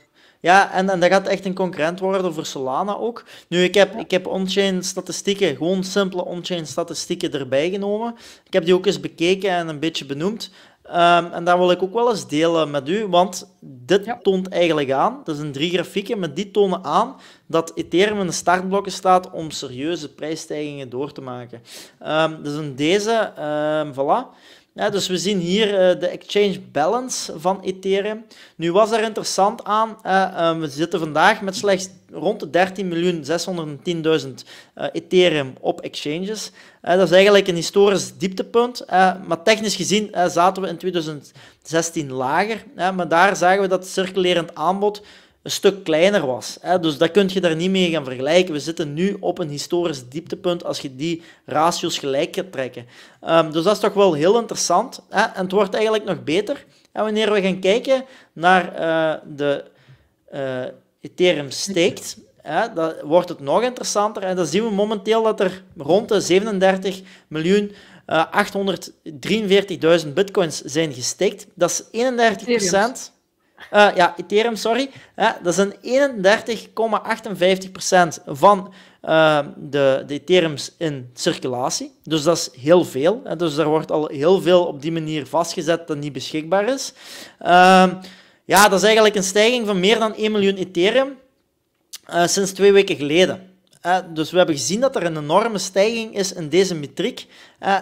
Ja, en, en dat gaat echt een concurrent worden voor Solana ook. Nu, ik heb, ik heb on-chain statistieken, gewoon simpele on-chain statistieken erbij genomen. Ik heb die ook eens bekeken en een beetje benoemd. Ehm, en daar wil ik ook wel eens delen met u, want dit toont eigenlijk aan, dat zijn drie grafieken, maar die tonen aan dat Ethereum in de startblokken staat om serieuze prijsstijgingen door te maken. Um, dus in deze, um, voilà dus we zien hier eh, de exchange balance van Ethereum. Nu was er interessant aan, eh, eh, we zitten vandaag met slechts rond de 13.610.000 Ethereum op exchanges. dat is eigenlijk een historisch dieptepunt, maar technisch gezien zaten we in 2016 lager. maar daar zagen we dat circulerend aanbod een stuk kleiner was. Hè? Dus dat kun je daar niet mee gaan vergelijken. We zitten nu op een historisch dieptepunt als je die ratios gelijk gaat trekken. Ehm, dus dat is toch wel heel interessant. Hè? En het wordt eigenlijk nog beter en wanneer we gaan kijken naar eh, de uh, Ethereum staked. Hè, dan wordt het nog interessanter. En dan zien we momenteel dat er rond de 37 miljoen uh, eh, 843.000 bitcoins zijn gestikt. Dat is 31 procent. Eh, ja, Ethereum, sorry. Eh, dat is een 31,58% van eh, de, de Ethereums in circulatie. Dus dat is heel veel. Hè. Dus er wordt al heel veel op die manier vastgezet dat niet beschikbaar is. Ehm, ja, dat is eigenlijk een stijging van meer dan 1 miljoen Ethereum sinds twee weken geleden. dus we hebben gezien dat er een enorme stijging is in deze metriek.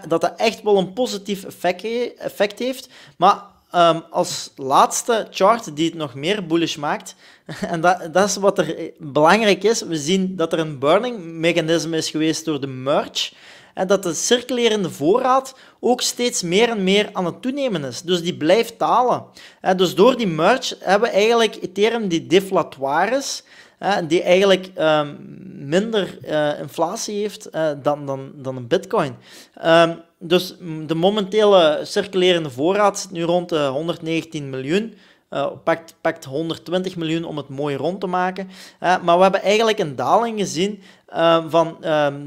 dat dat echt wel een positief effect, effect heeft. Maar Ehm, als laatste chart die het nog meer bullish maakt, en dat, dat is wat er belangrijk is, we zien dat er een burning mechanisme is geweest door de merge, en dat de circulerende voorraad ook steeds meer en meer aan het toenemen is. Dus die blijft dalen. Eh, dus door die merge hebben we eigenlijk Ethereum die deflatoir is, eh, die eigenlijk ehm, minder eh, inflatie heeft dan, dan, dan een bitcoin. Ehm, dus mm, de momentele circulerende voorraad zit nu rond eh, de 119 miljoen. Uh, pakt, pakt 120 miljoen om het mooi rond te maken. Eh, maar we hebben eigenlijk een daling gezien van 342.000 ehm,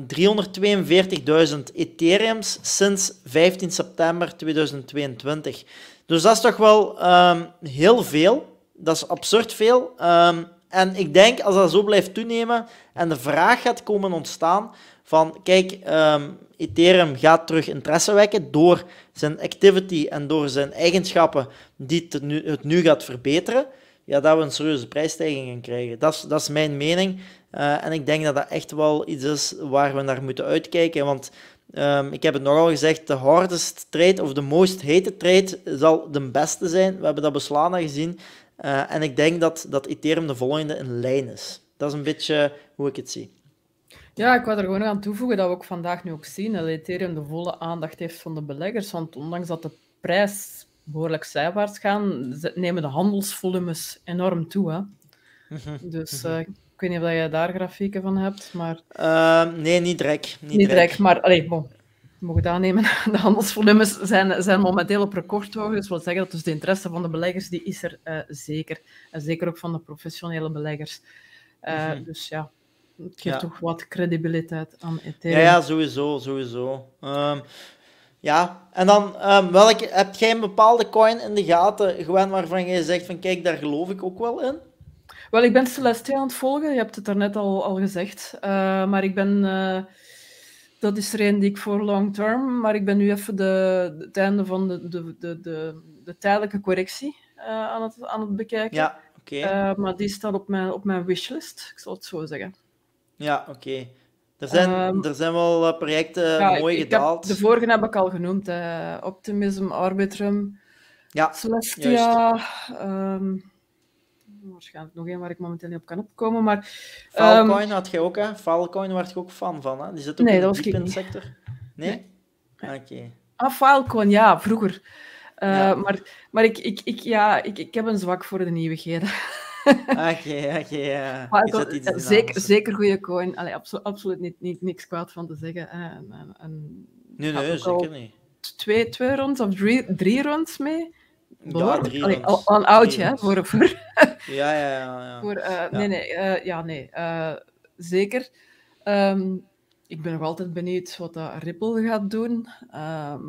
Ethereums sinds 15 september 2022. Dus dat is toch wel ehm, heel veel. Dat is absurd veel. Ehm, en ik denk als dat zo blijft toenemen en de vraag gaat komen ontstaan van kijk, um, Ethereum gaat terug interesse wekken door zijn activity en door zijn eigenschappen die het nu, gaat verbeteren, ja, dat we een serieuze prijsstijging gaan krijgen. Dat is, dat is mijn mening. Eh, en ik denk dat dat echt wel iets is waar we naar moeten uitkijken. Want ehm, ik heb het nogal gezegd, de hardest trade of de most hete trade zal de beste zijn. We hebben dat beslana gezien. Eh, en ik denk dat, dat Ethereum de volgende in lijn is. Dat is een beetje hoe ik het zie. Ja, ik wou er gewoon aan toevoegen dat we ook vandaag nu ook zien dat Ethereum de volle aandacht heeft van de beleggers. Want ondanks dat de prijs behoorlijk zijwaarts gaan, nemen de handelsvolumes enorm toe. Hè? Mhm, dus mhm. Eh, ik weet niet of je daar grafieken van hebt, maar... Ehm, nee, niet direct. Niet, direct, maar... allez, bon, mogen dat aannemen. De handelsvolumes zijn, zijn momenteel op recordhoogte. Dus wil zeggen dat dus de interesse van de beleggers die is er uh, zeker. En zeker ook van de professionele beleggers. Eh, mhm. Dus ja, het geeft toch wat credibiliteit aan Ethereum. Ja, sowieso, sowieso. Ehm, ja, en dan, um, ehm, welke, heb jij een bepaalde coin in de gaten, gewoon waarvan jij zegt van kijk, daar geloof ik ook wel in? Wel, ik ben Celestia aan het volgen, je hebt het daarnet al, al gezegd. Eh, maar ik ben, eh, dat is er een die ik voor long term, maar ik ben nu even de, het einde van de, de, de, de, de tijdelijke correctie eh, aan, het, aan het bekijken. Ja, oké. maar die staat op mijn, op mijn wishlist, ik zal het zo zeggen. Ja, oké. Er, zijn, ehm, er zijn wel eh, projecten ja, mooi gedaald. Heb, de vorige heb ik al genoemd. Eh, Optimism, Arbitrum, ja, Celestia. Ehm, waarschijnlijk nog één waar ik momenteel niet op kan opkomen. Maar, Filecoin ehm, had je ook, hè? Filecoin werd je ook fan van, hè? Die zit ook in de dat sector. Nee? Oké. Ah, Filecoin, ja, vroeger. Eh, maar, maar ik, ik, ik, ja, ik, ik heb een zwak voor de nieuwigheden. Oké, oké. Zeker, zeker goede coin. Allee, absoluut, absoluut niet, niet, niks kwaad van te zeggen. En, en, en nee, nee, zeker niet. Twee, twee rondes of drie, drie rondes mee. Ja, drie Allee, al, al, oudje, hè? Voor, voor... ja, ja, ja. ja. Voor, uh, ja. Nee, nee. Uh, ja, nee. Uh, zeker. Um, ik ben nog altijd benieuwd wat dat Ripple gaat doen. Um, ehm,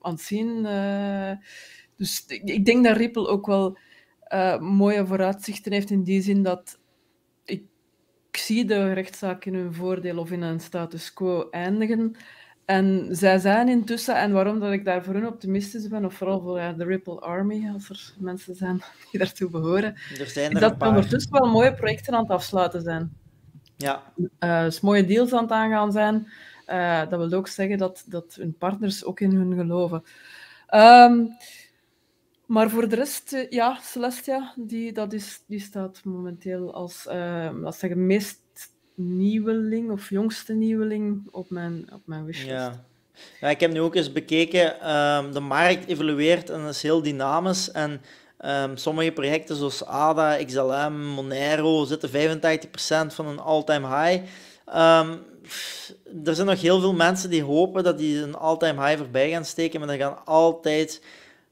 aanzien... dus ik, denk dat Ripple ook wel eh, mooie vooruitzichten heeft in die zin dat ik, ik, zie de rechtszaak in hun voordeel of in een status quo eindigen. En zij zijn intussen, en waarom dat ik daar voor hun optimistisch ben, of vooral voor de Ripple Army, als er mensen zijn die daartoe behoren, er dat ondertussen wel mooie projecten aan het afsluiten zijn. Ja. dus mooie deals aan het aangaan zijn. Eh, dat wil ook zeggen dat, dat hun partners ook in hun geloven. Ehm, maar voor de rest, eh, ja, Celestia, die, dat is, die staat momenteel als, uh, zeggen, meest nieuweling of jongste nieuweling op mijn, op mijn wishlist. Ja. ja ik heb nu ook eens bekeken, ehm, de markt evolueert en is heel dynamisch. En ehm, sommige projecten zoals ADA, XLM, Monero zitten 85% van een all-time high. er zijn nog heel veel mensen die hopen dat die een all-time high voorbij gaan steken, maar dan gaan altijd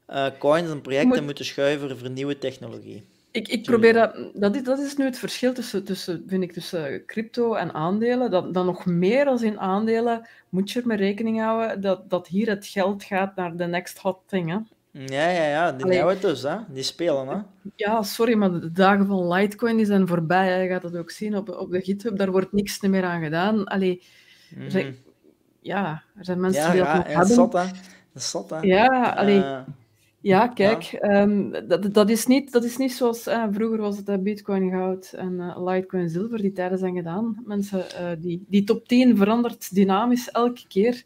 eh, coins en projecten moeten schuiven voor nieuwe technologie. Ik, ik probeer dat, dat is, dat is nu het verschil tussen, tussen, vind ik, tussen crypto en aandelen. Dat, dan nog meer als in aandelen moet je er mee rekening houden dat, dat hier het geld gaat naar de next hot thing. Hè? Ja, ja, ja, die Allee. dus, hè? die spelen. Hè? Ja, sorry, maar de dagen van Litecoin zijn voorbij. Je gaat dat ook zien op, op de GitHub, daar wordt niks meer aan gedaan. Allee, mm. ja, er zijn mensen die dat ja, hebben. Dat is zot, hè? Dat is zot, hè? Ja, allee, eh, ja, kijk, ehm, dat, is niet, dat is niet zoals eh, vroeger was het eh, Bitcoin goud en eh, Litecoin zilver. Die tijden zijn gedaan. Mensen, die, die top 10 verandert dynamisch elke keer.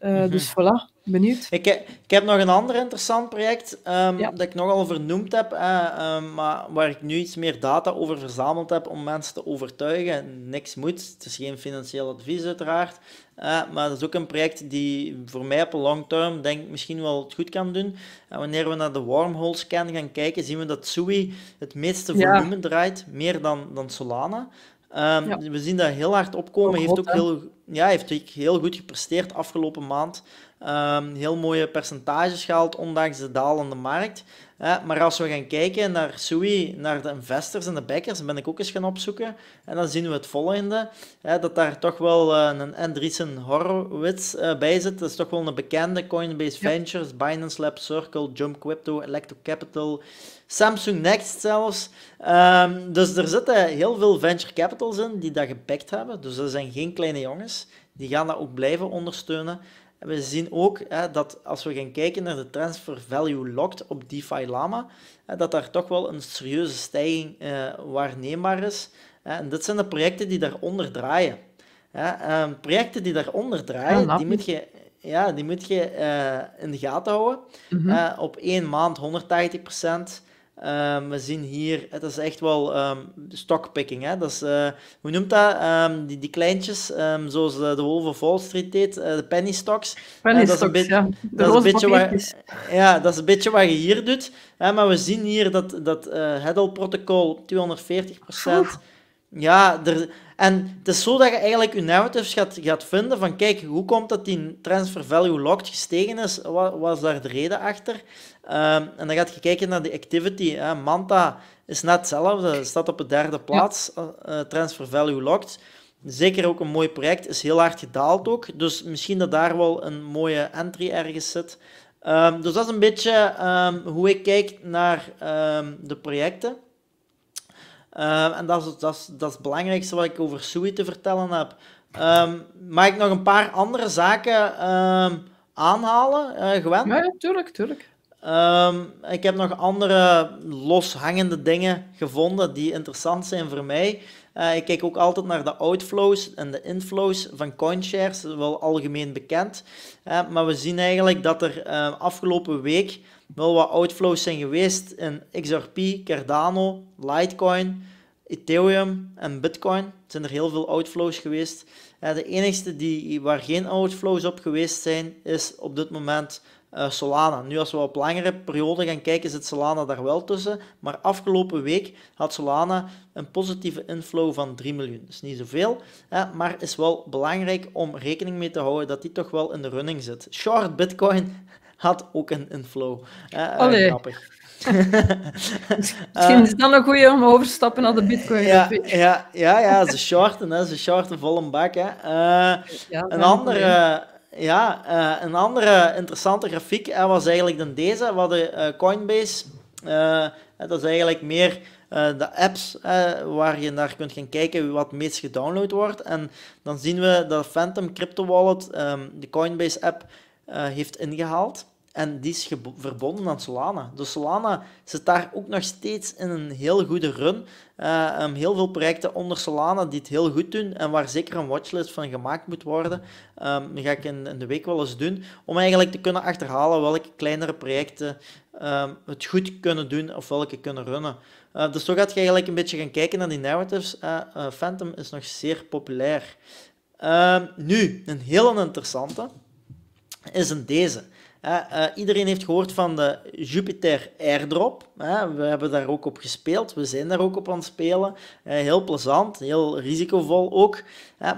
Mhm. Dus voilà, benieuwd. Ik, heb, ik heb nog een ander interessant project ehm, dat ik nogal vernoemd heb, eh, ehm, maar waar ik nu iets meer data over verzameld heb om mensen te overtuigen. Niks moet, het is geen financieel advies uiteraard, eh, maar dat is ook een project die voor mij op een long term denk ik misschien wel het goed kan doen. En wanneer we naar de wormhole scan gaan kijken, zien we dat SUI het meeste volume draait, meer dan, dan Solana. Ehm, we zien dat heel hard opkomen. heeft, ook heel, ja, heeft heel goed gepresteerd afgelopen maand. Ehm, heel mooie percentages gehaald, ondanks de dalende markt. maar als we gaan kijken naar SUI, naar de investors en de backers, ben ik ook eens gaan opzoeken. En dan zien we het volgende, dat daar toch wel eh, een Andreessen Horowitz eh, bij zit. Dat is toch wel een bekende, Coinbase Ventures, Binance Lab, Circle, Jump Crypto, Electro Capital, Samsung Next zelfs. Ehm, dus er zitten heel veel venture capitals in die dat gepakt hebben. Dus dat zijn geen kleine jongens. Die gaan dat ook blijven ondersteunen we zien ook hè, dat als we gaan kijken naar de transfer value locked op DeFi Llama, hè, dat daar toch wel een serieuze stijging eh, waarneembaar is. En dat zijn de projecten die daaronder draaien. Ehm, projecten die daaronder draaien, die moet je ja, die moet je eh, in de gaten houden. Mhm. Eh, op één maand 180%, Ehm, we zien hier, het is echt wel um, stockpicking. Hè? Dat is, eh, hoe noemt dat? Ehm, die, die kleintjes, zoals de, eh, de Wolf of Wall Street deed, eh, de penny stocks. Penny dat stocks, is een ja. dat is een beetje ja. Dat is een beetje wat je hier doet. Hè? Maar we zien hier dat, dat Heddle protocol 240%. Ja, er, en het is zo dat je eigenlijk je narratives gaat, gaat vinden van kijk, hoe komt dat die transfer value locked gestegen is? Wat was daar de reden achter? Ehm, en dan gaat je kijken naar de activity. Hè. Manta is net hetzelfde, staat op de derde plaats, ja. Eh, eh, transfer value locked. Zeker ook een mooi project, is heel hard gedaald ook. Dus misschien dat daar wel een mooie entry ergens zit. Ehm, dus dat is een beetje ehm, hoe ik kijk naar de projecten. Eh, en dat is, dat, is, dat is het belangrijkste wat ik over Sui te vertellen heb. Um, mag ik nog een paar andere zaken ehm, aanhalen, uh, Gwen? Ja, tuurlijk, tuurlijk. Ehm, ik heb nog andere loshangende dingen gevonden die interessant zijn voor mij. Eh, ik kijk ook altijd naar de outflows en de inflows van coinshares, shares. wel algemeen bekend. maar we zien eigenlijk dat er afgelopen week wel wat outflows zijn geweest in XRP, Cardano, Litecoin, Ethereum en Bitcoin. zijn er heel veel outflows geweest. de enige die, waar geen outflows op geweest zijn, is op dit moment eh, Solana. Nu, als we op langere periode gaan kijken, zit Solana daar wel tussen. Maar afgelopen week had Solana een positieve inflow van 3 miljoen. Is niet zoveel, hè, maar is wel belangrijk om rekening mee te houden dat die toch wel in de running zit. Short Bitcoin had ook een, een flow. Eh, grappig. Misschien is dan een goede om over te stappen naar de bitcoin. Ja, ja, ja, ja, ze shorten, hè, ze shorten vol een bak. Hè. Eh, een, andere, ja, eh, een andere interessante grafiek was eigenlijk dan deze. Wat de Coinbase, dat is eigenlijk meer de apps waar je naar kunt gaan kijken wat meest gedownload wordt. En dan zien we dat Phantom Crypto Wallet ehm, de Coinbase app heeft ingehaald. En die is verbonden aan Solana. Dus Solana zit daar ook nog steeds in een heel goede run. Eh, ehm, heel veel projecten onder Solana die het heel goed doen en waar zeker een watchlist van gemaakt moet worden. Um, ehm, dat ga ik in, in, de week wel eens doen. Om eigenlijk te kunnen achterhalen welke kleinere projecten ehm, het goed kunnen doen of welke kunnen runnen. Eh, dus zo gaat je eigenlijk een beetje gaan kijken naar die narratives. Eh, Phantom is nog zeer populair. nu, een heel interessante is in deze. Eh, iedereen heeft gehoord van de Jupiter Airdrop. we hebben daar ook op gespeeld. We zijn daar ook op aan het spelen. Eh, heel plezant, heel risicovol ook.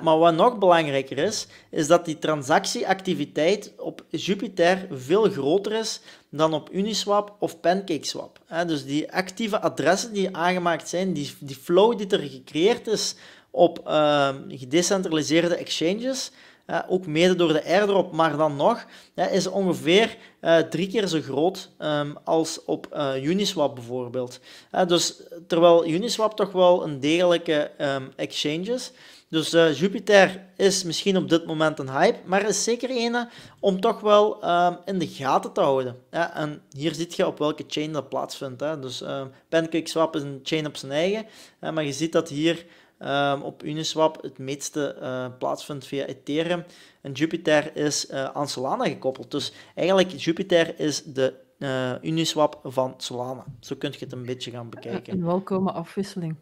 maar wat nog belangrijker is, is dat die transactieactiviteit op Jupiter veel groter is dan op Uniswap of PancakeSwap. Dus die actieve adressen die aangemaakt zijn, die, die flow die er gecreëerd is op uh, gedecentraliseerde exchanges, eh, ook mede door de airdrop, maar dan nog, is ongeveer eh, drie keer zo groot ehm, als op eh, Uniswap bijvoorbeeld. dus terwijl Uniswap toch wel een degelijke ehm, exchange is. Dus Jupiter is misschien op dit moment een hype, maar is zeker een om toch wel ehm, in de gaten te houden. en hier zie je op welke chain dat plaatsvindt. Dus PancakeSwap is een chain op zijn eigen, maar je ziet dat hier Ehm, op Uniswap het meeste eh, plaatsvindt via Ethereum. En Jupiter is eh, aan Solana gekoppeld. Dus eigenlijk Jupiter is de eh, Uniswap van Solana. Zo kun je het een beetje gaan bekijken. Een welkome afwisseling.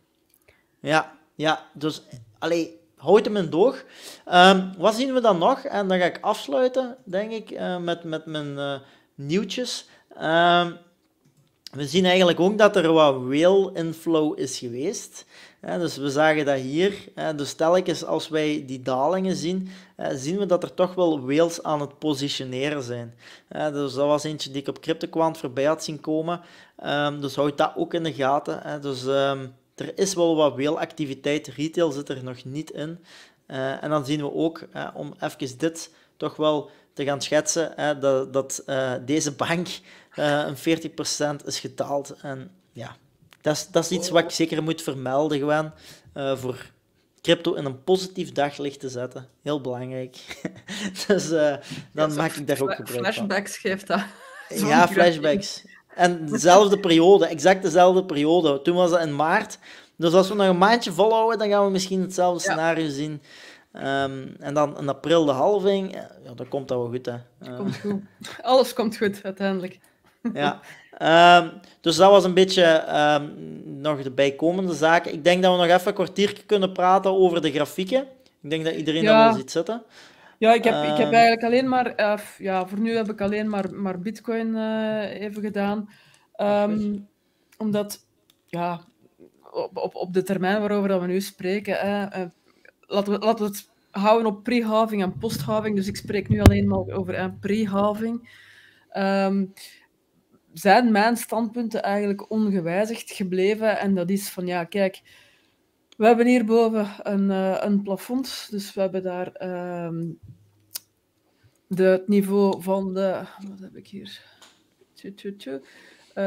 Ja, ja dus allee, houd hem in door. Ehm, wat zien we dan nog? En dan ga ik afsluiten, denk ik, met, met mijn nieuwtjes. Ehm, we zien eigenlijk ook dat er wat whale inflow is geweest dus we zagen dat hier. Hè, dus telkens als wij die dalingen zien, zien we dat er toch wel whales aan het positioneren zijn. dus dat was eentje die ik op CryptoQuant voorbij had zien komen. Ehm, dus houd dat ook in de gaten. Hè. Dus ehm, er is wel wat activiteit. Retail zit er nog niet in. Eh, en dan zien we ook, om even dit toch wel te gaan schetsen, dat, dat eh, deze bank uh, een 40% is getaald. En ja, dat is, dat iets wat ik zeker moet vermelden, gewoon, eh, voor crypto in een positief daglicht te zetten. Heel belangrijk. dus eh, dan maak ik daar ook gebruik van. Flashbacks geeft dat. Ja, flashbacks. En dezelfde periode, exact dezelfde periode. Toen was dat in maart. Dus als we nog een maandje volhouden, dan gaan we misschien hetzelfde scenario zien. Ehm, en dan in april de halving. Ja, dan komt dat wel goed, hè. Komt eh. goed. Alles komt goed, uiteindelijk. Ja. Ehm, dus dat was een beetje ehm, nog de bijkomende zaken. Ik denk dat we nog even een kunnen praten over de grafieken. Ik denk dat iedereen ja. dat wel ziet zitten. Ja, ik heb, ik heb ehm. eigenlijk alleen maar... Eh, ja, voor nu heb ik alleen maar, maar bitcoin eh, even gedaan. omdat, ja, op, op, de termijn waarover dat we nu spreken... Eh, laten, we, laten we het houden op pre-halving en post-halving. Dus ik spreek nu alleen maar over pre-halving. Ehm zijn mijn standpunten eigenlijk ongewijzigd gebleven. En dat is van, ja, kijk, we hebben hierboven een, eh, een plafond, dus we hebben daar ehm, de, het niveau van de... Wat heb ik hier? Tju, tju, 43.800.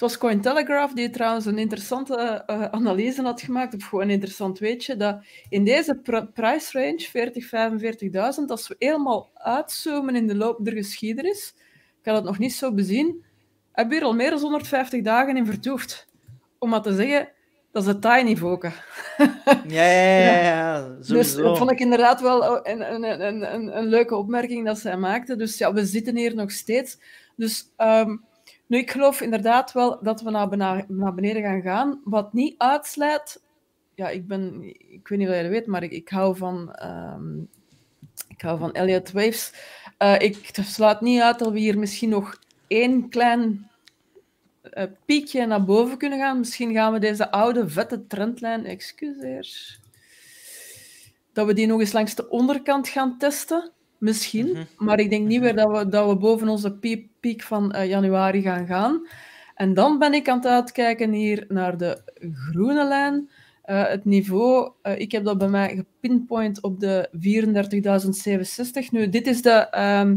Het was Cointelegraph die trouwens een interessante eh, analyse had gemaakt, of gewoon een interessant weetje, dat in deze pr prijsrange, 40.000, 45.000, als we helemaal uitzoomen in de loop der geschiedenis, ik had het nog niet zo bezien, hebben we hier al meer dan 150 dagen in vertoefd. Om maar te zeggen, dat is een tiny voken. ja, ja, ja, Dus dat vond ik inderdaad wel een, een, een, een, leuke opmerking dat zij maakte. Dus ja, we zitten hier nog steeds. Dus... Ehm, nu, ik geloof inderdaad wel dat we naar, naar beneden gaan gaan. Wat niet uitsluit... Ja, ik ben... Ik weet niet of jij dat weet, maar ik, hou van... ik hou van ehm, Elliot Waves. Eh, ik sluit niet uit dat we hier misschien nog één klein eh, piekje naar boven kunnen gaan. Misschien gaan we deze oude vette trendlijn, excuseer, dat we die nog eens langs de onderkant gaan testen. Misschien, mhm. maar ik denk niet mhm. meer dat we, dat we boven onze piep piek van eh, januari gaan gaan. En dan ben ik aan het uitkijken hier naar de groene lijn. Eh, het niveau, eh, ik heb dat bij mij gepinpoint op de 34.067. Nu, dit is de, ehm,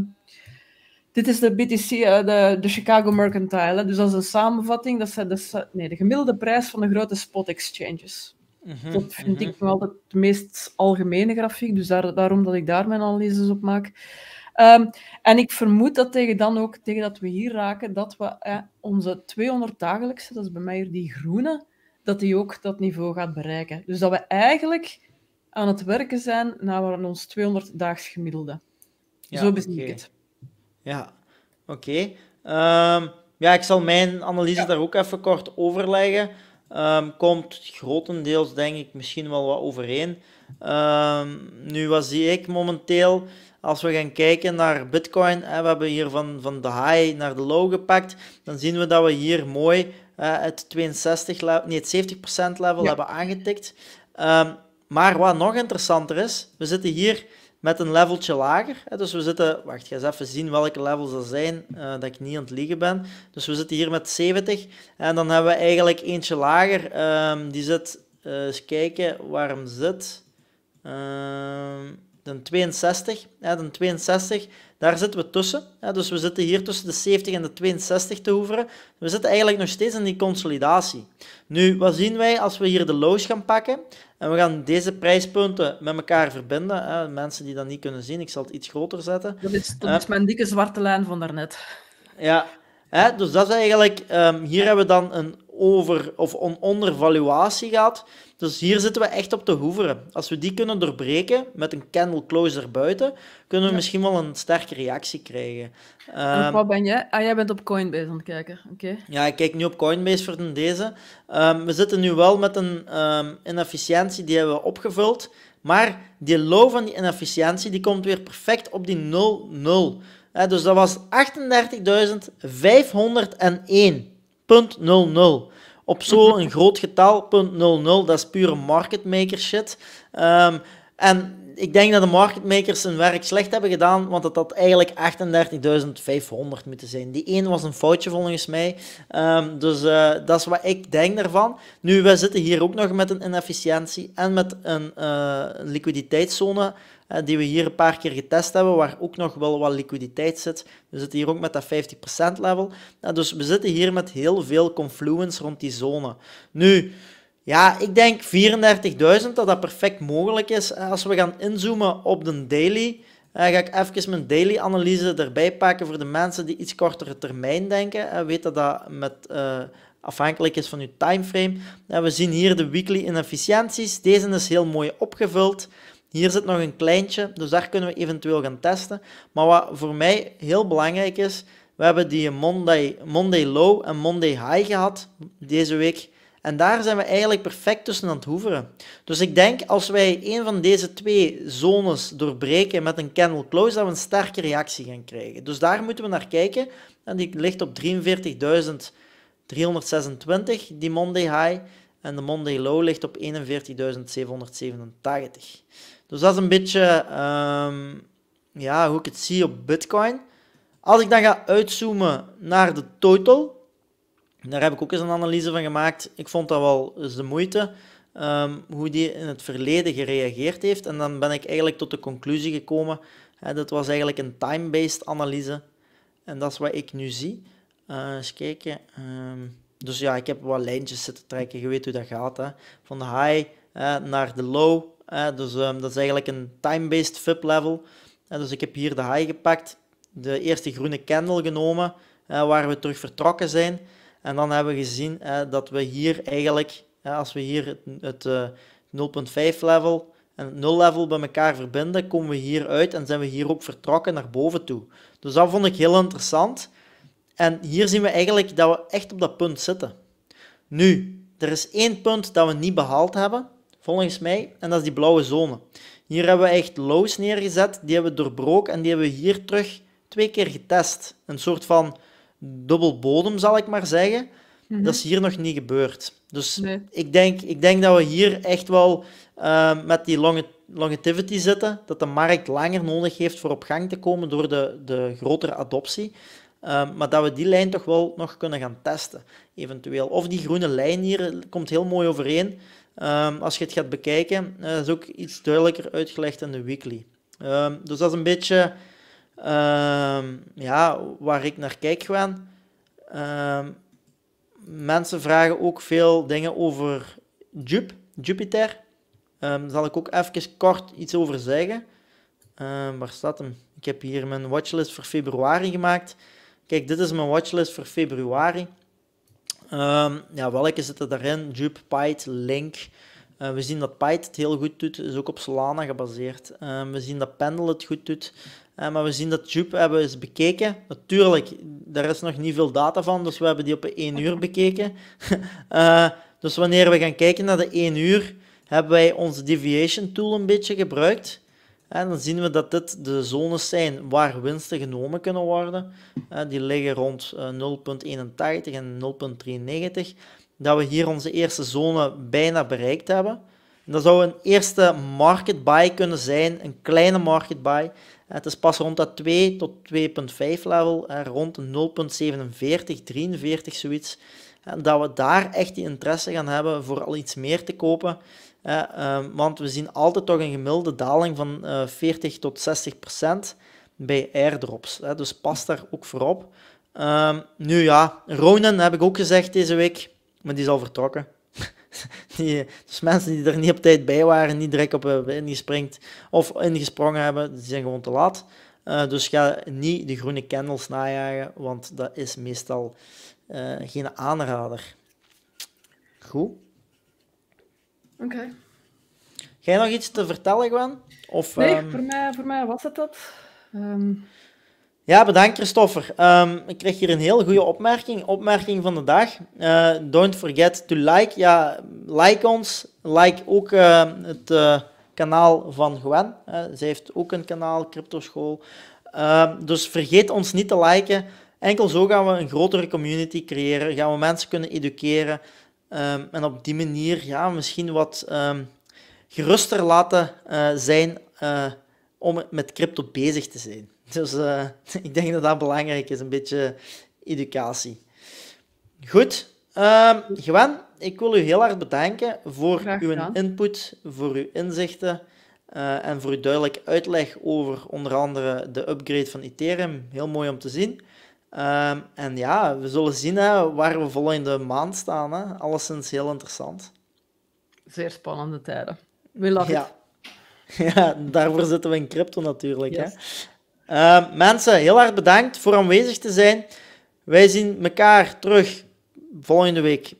dit is de BTC, de, de, Chicago Mercantile. Dus dat is een samenvatting. Dat zijn de, nee, de gemiddelde prijs van de grote spot exchanges. Mhm, dat vind mhm. ik wel het meest algemene grafiek. Dus daarom dat ik daar mijn analyses op maak. Ehm, en ik vermoed dat tegen dan ook, tegen dat we hier raken, dat we onze 200 dagelijkse, dat is bij mij die groene, dat die ook dat niveau gaat bereiken. Dus dat we eigenlijk aan het werken zijn naar ons 200-daags gemiddelde. Zo ben ik het. Ja, oké. Ehm, ja, ik zal mijn analyse daar ook even kort overleggen. Um, komt grotendeels, denk ik, misschien wel wat overeen. nu, wat zie ik momenteel? Als we gaan kijken naar Bitcoin, we hebben hier van, van de high naar de low gepakt, dan zien we dat we hier mooi het, 62 nee, het 70% level hebben aangetikt. Ehm, maar wat nog interessanter is, we zitten hier met een leveltje lager. Dus we zitten, wacht, ga eens even zien welke levels er zijn, uh, dat ik niet aan het liegen ben. Dus we zitten hier met 70 en dan hebben we eigenlijk eentje lager. Ehm, die zit, uh, eens kijken, waarom zit. Ehm, de 62. Ja, de 62, daar zitten we tussen. dus we zitten hier tussen de 70 en de 62 te hoeven. We zitten eigenlijk nog steeds in die consolidatie. Nu, wat zien wij als we hier de lows gaan pakken? En we gaan deze prijspunten met elkaar verbinden. Hè? Mensen die dat niet kunnen zien, ik zal het iets groter zetten. Dat is, mijn dikke zwarte lijn van daarnet. Ja, hè? dus dat is eigenlijk... Ehm, hier hebben we dan een over of on gaat. Dus hier zitten we echt op te hoeveren. Als we die kunnen doorbreken met een candle close erbuiten, kunnen we misschien wel een sterke reactie krijgen. Uh, wat ben jij? Ah, jij bent op Coinbase aan het kijken. Oké. Ja, ik kijk nu op Coinbase voor deze. Ehm, we zitten nu wel met een ehm, inefficiëntie die hebben we opgevuld. Maar die low van die inefficiëntie die komt weer perfect op die 0,0. dus dat was 38.501. .00 Op zo'n groot getal, 0,00, dat is pure marketmaker shit. Ehm, en ik denk dat de marketmakers hun werk slecht hebben gedaan, want dat had eigenlijk 38.500 moeten zijn. Die 1 was een foutje volgens mij. Ehm, dus eh, dat is wat ik denk daarvan. Nu, we zitten hier ook nog met een inefficiëntie en met een eh, liquiditeitszone eh, die we hier een paar keer getest hebben, waar ook nog wel wat liquiditeit zit. We zitten hier ook met dat 50% level. dus we zitten hier met heel veel confluence rond die zone. Nu, ja, ik denk 34.000 dat dat perfect mogelijk is. Eh, als we gaan inzoomen op de daily, eh, ga ik even mijn daily analyse erbij pakken voor de mensen die iets kortere termijn denken. weet dat dat met... afhankelijk is van uw timeframe. we zien hier de weekly inefficiënties. Deze is heel mooi opgevuld. Hier zit nog een kleintje, dus daar kunnen we eventueel gaan testen. Maar wat voor mij heel belangrijk is, we hebben die Monday, Monday Low en Monday High gehad deze week. En daar zijn we eigenlijk perfect tussen aan het hoeveren. Dus ik denk als wij een van deze twee zones doorbreken met een candle close, dat we een sterke reactie gaan krijgen. Dus daar moeten we naar kijken. En die ligt op 43.326, die Monday High. En de Monday Low ligt op 41.787. Dus dat is een beetje ehm, ja, hoe ik het zie op Bitcoin. Als ik dan ga uitzoomen naar de total, daar heb ik ook eens een analyse van gemaakt. Ik vond dat wel eens de moeite. Ehm, hoe die in het verleden gereageerd heeft. En dan ben ik eigenlijk tot de conclusie gekomen. Hè, dat was eigenlijk een time-based analyse. En dat is wat ik nu zie. Uh, eens kijken. Ehm, dus ja, ik heb wat lijntjes zitten trekken. Je weet hoe dat gaat. Hè. Van de high eh, naar de low. dus ehm, dat is eigenlijk een time-based FIP level. Eh, dus ik heb hier de high gepakt. De eerste groene candle genomen. Eh, waar we terug vertrokken zijn. En dan hebben we gezien dat we hier eigenlijk, als we hier het, 0.5 level en het 0 level bij elkaar verbinden, komen we hier uit en zijn we hier ook vertrokken naar boven toe. Dus dat vond ik heel interessant. En hier zien we eigenlijk dat we echt op dat punt zitten. Nu, er is één punt dat we niet behaald hebben, volgens mij, en dat is die blauwe zone. Hier hebben we echt lows neergezet, die hebben we doorbroken en die hebben we hier terug twee keer getest. Een soort van dubbel bodem, zal ik maar zeggen. Mhm. Dat is hier nog niet gebeurd. Dus ik, denk, ik denk dat we hier echt wel eh, met die lange longevity zitten, dat de markt langer nodig heeft voor op gang te komen door de, de grotere adoptie. Ehm, maar dat we die lijn toch wel nog kunnen gaan testen, eventueel. Of die groene lijn hier eh, komt heel mooi overeen. Ehm, als je het gaat bekijken, uh, is ook iets duidelijker uitgelegd in de weekly. Ehm, dus dat is een beetje ja, waar ik naar kijk mensen vragen ook veel dingen over Jup, Jupiter. daar zal ik ook even kort iets over zeggen. waar staat hem? Ik heb hier mijn watchlist voor februari gemaakt. Kijk, dit is mijn watchlist voor februari. Ehm, ja, welke zitten daarin? Jupe, Pite, Link. Eh, we zien dat Pite het heel goed doet, is ook op Solana gebaseerd. Ehm, we zien dat Pendle het goed doet. Eh, maar we zien dat Jupe hebben eens bekeken. Natuurlijk, daar is nog niet veel data van, dus we hebben die op 1 uur bekeken. Eh, dus wanneer we gaan kijken naar de 1 uur, hebben wij onze deviation tool een beetje gebruikt. En dan zien we dat dit de zones zijn waar winsten genomen kunnen worden. Die liggen rond 0,81 eh, en 0,93. Dat we hier onze eerste zone bijna bereikt hebben. En dat zou een eerste market buy kunnen zijn, een kleine market buy. Het is pas rond dat 2 tot 2,5 level, rond 0,47, 43 zoiets. Dat we daar echt die interesse gaan hebben voor al iets meer te kopen. Ehm, want we zien altijd toch een gemiddelde daling van 40 eh, tot 60 procent bij airdrops. Hè, dus pas daar ook voor op. Ehm, nu ja, Ronen heb ik ook gezegd deze week, maar die is al vertrokken. die, dus mensen die er niet op tijd bij waren, niet direct op eh, springt of ingesprongen hebben, die zijn gewoon te laat. Eh, dus ga niet de groene candles najagen, want dat is meestal geen aanrader. Goed. Oké. Okay. Jij nog iets te vertellen, Gwen? Of, nee, ehm, voor, mij, voor mij was het dat. Ehm, ja, bedankt Christopher. Ehm, ik kreeg hier een heel goede opmerking. Opmerking van de dag. Eh, don't forget to like. Ja, like ons. Like ook eh, het eh, kanaal van Gwen. ze heeft ook een kanaal, Cryptoschool. dus vergeet ons niet te liken. Enkel zo gaan we een grotere community creëren. Gaan we mensen kunnen educeren. Ehm, en op die manier ja, misschien wat ehm, geruster laten eh, zijn eh, om met crypto bezig te zijn. Dus eh, ik denk dat dat belangrijk is, een beetje educatie. Goed, ehm, Gwen, ik wil u heel hard bedanken voor uw input, voor uw inzichten en voor uw duidelijke uitleg over onder andere de upgrade van Ethereum. Heel mooi om te zien. Ehm, en ja, we zullen zien hè, waar we volgende maand staan. Hè. is heel interessant. Zeer spannende tijden. We love ja. Ja, daarvoor zitten we in crypto natuurlijk. Hè. Ehm, mensen, heel erg bedankt voor aanwezig te zijn. Wij zien elkaar terug volgende week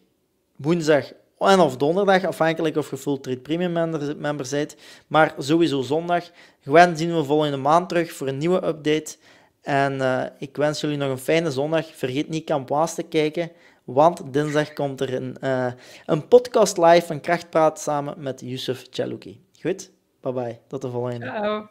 woensdag en of donderdag, afhankelijk of je Trade Premium member, member bent. Maar sowieso zondag. Gwen zien we volgende maand terug voor een nieuwe update. En eh, ik wens jullie nog een fijne zondag. Vergeet niet Kampaas te kijken, want dinsdag komt er een, eh, een podcast live van Krachtpraat samen met Yusuf Chalouki. Goed? Bye bye. Tot de volgende.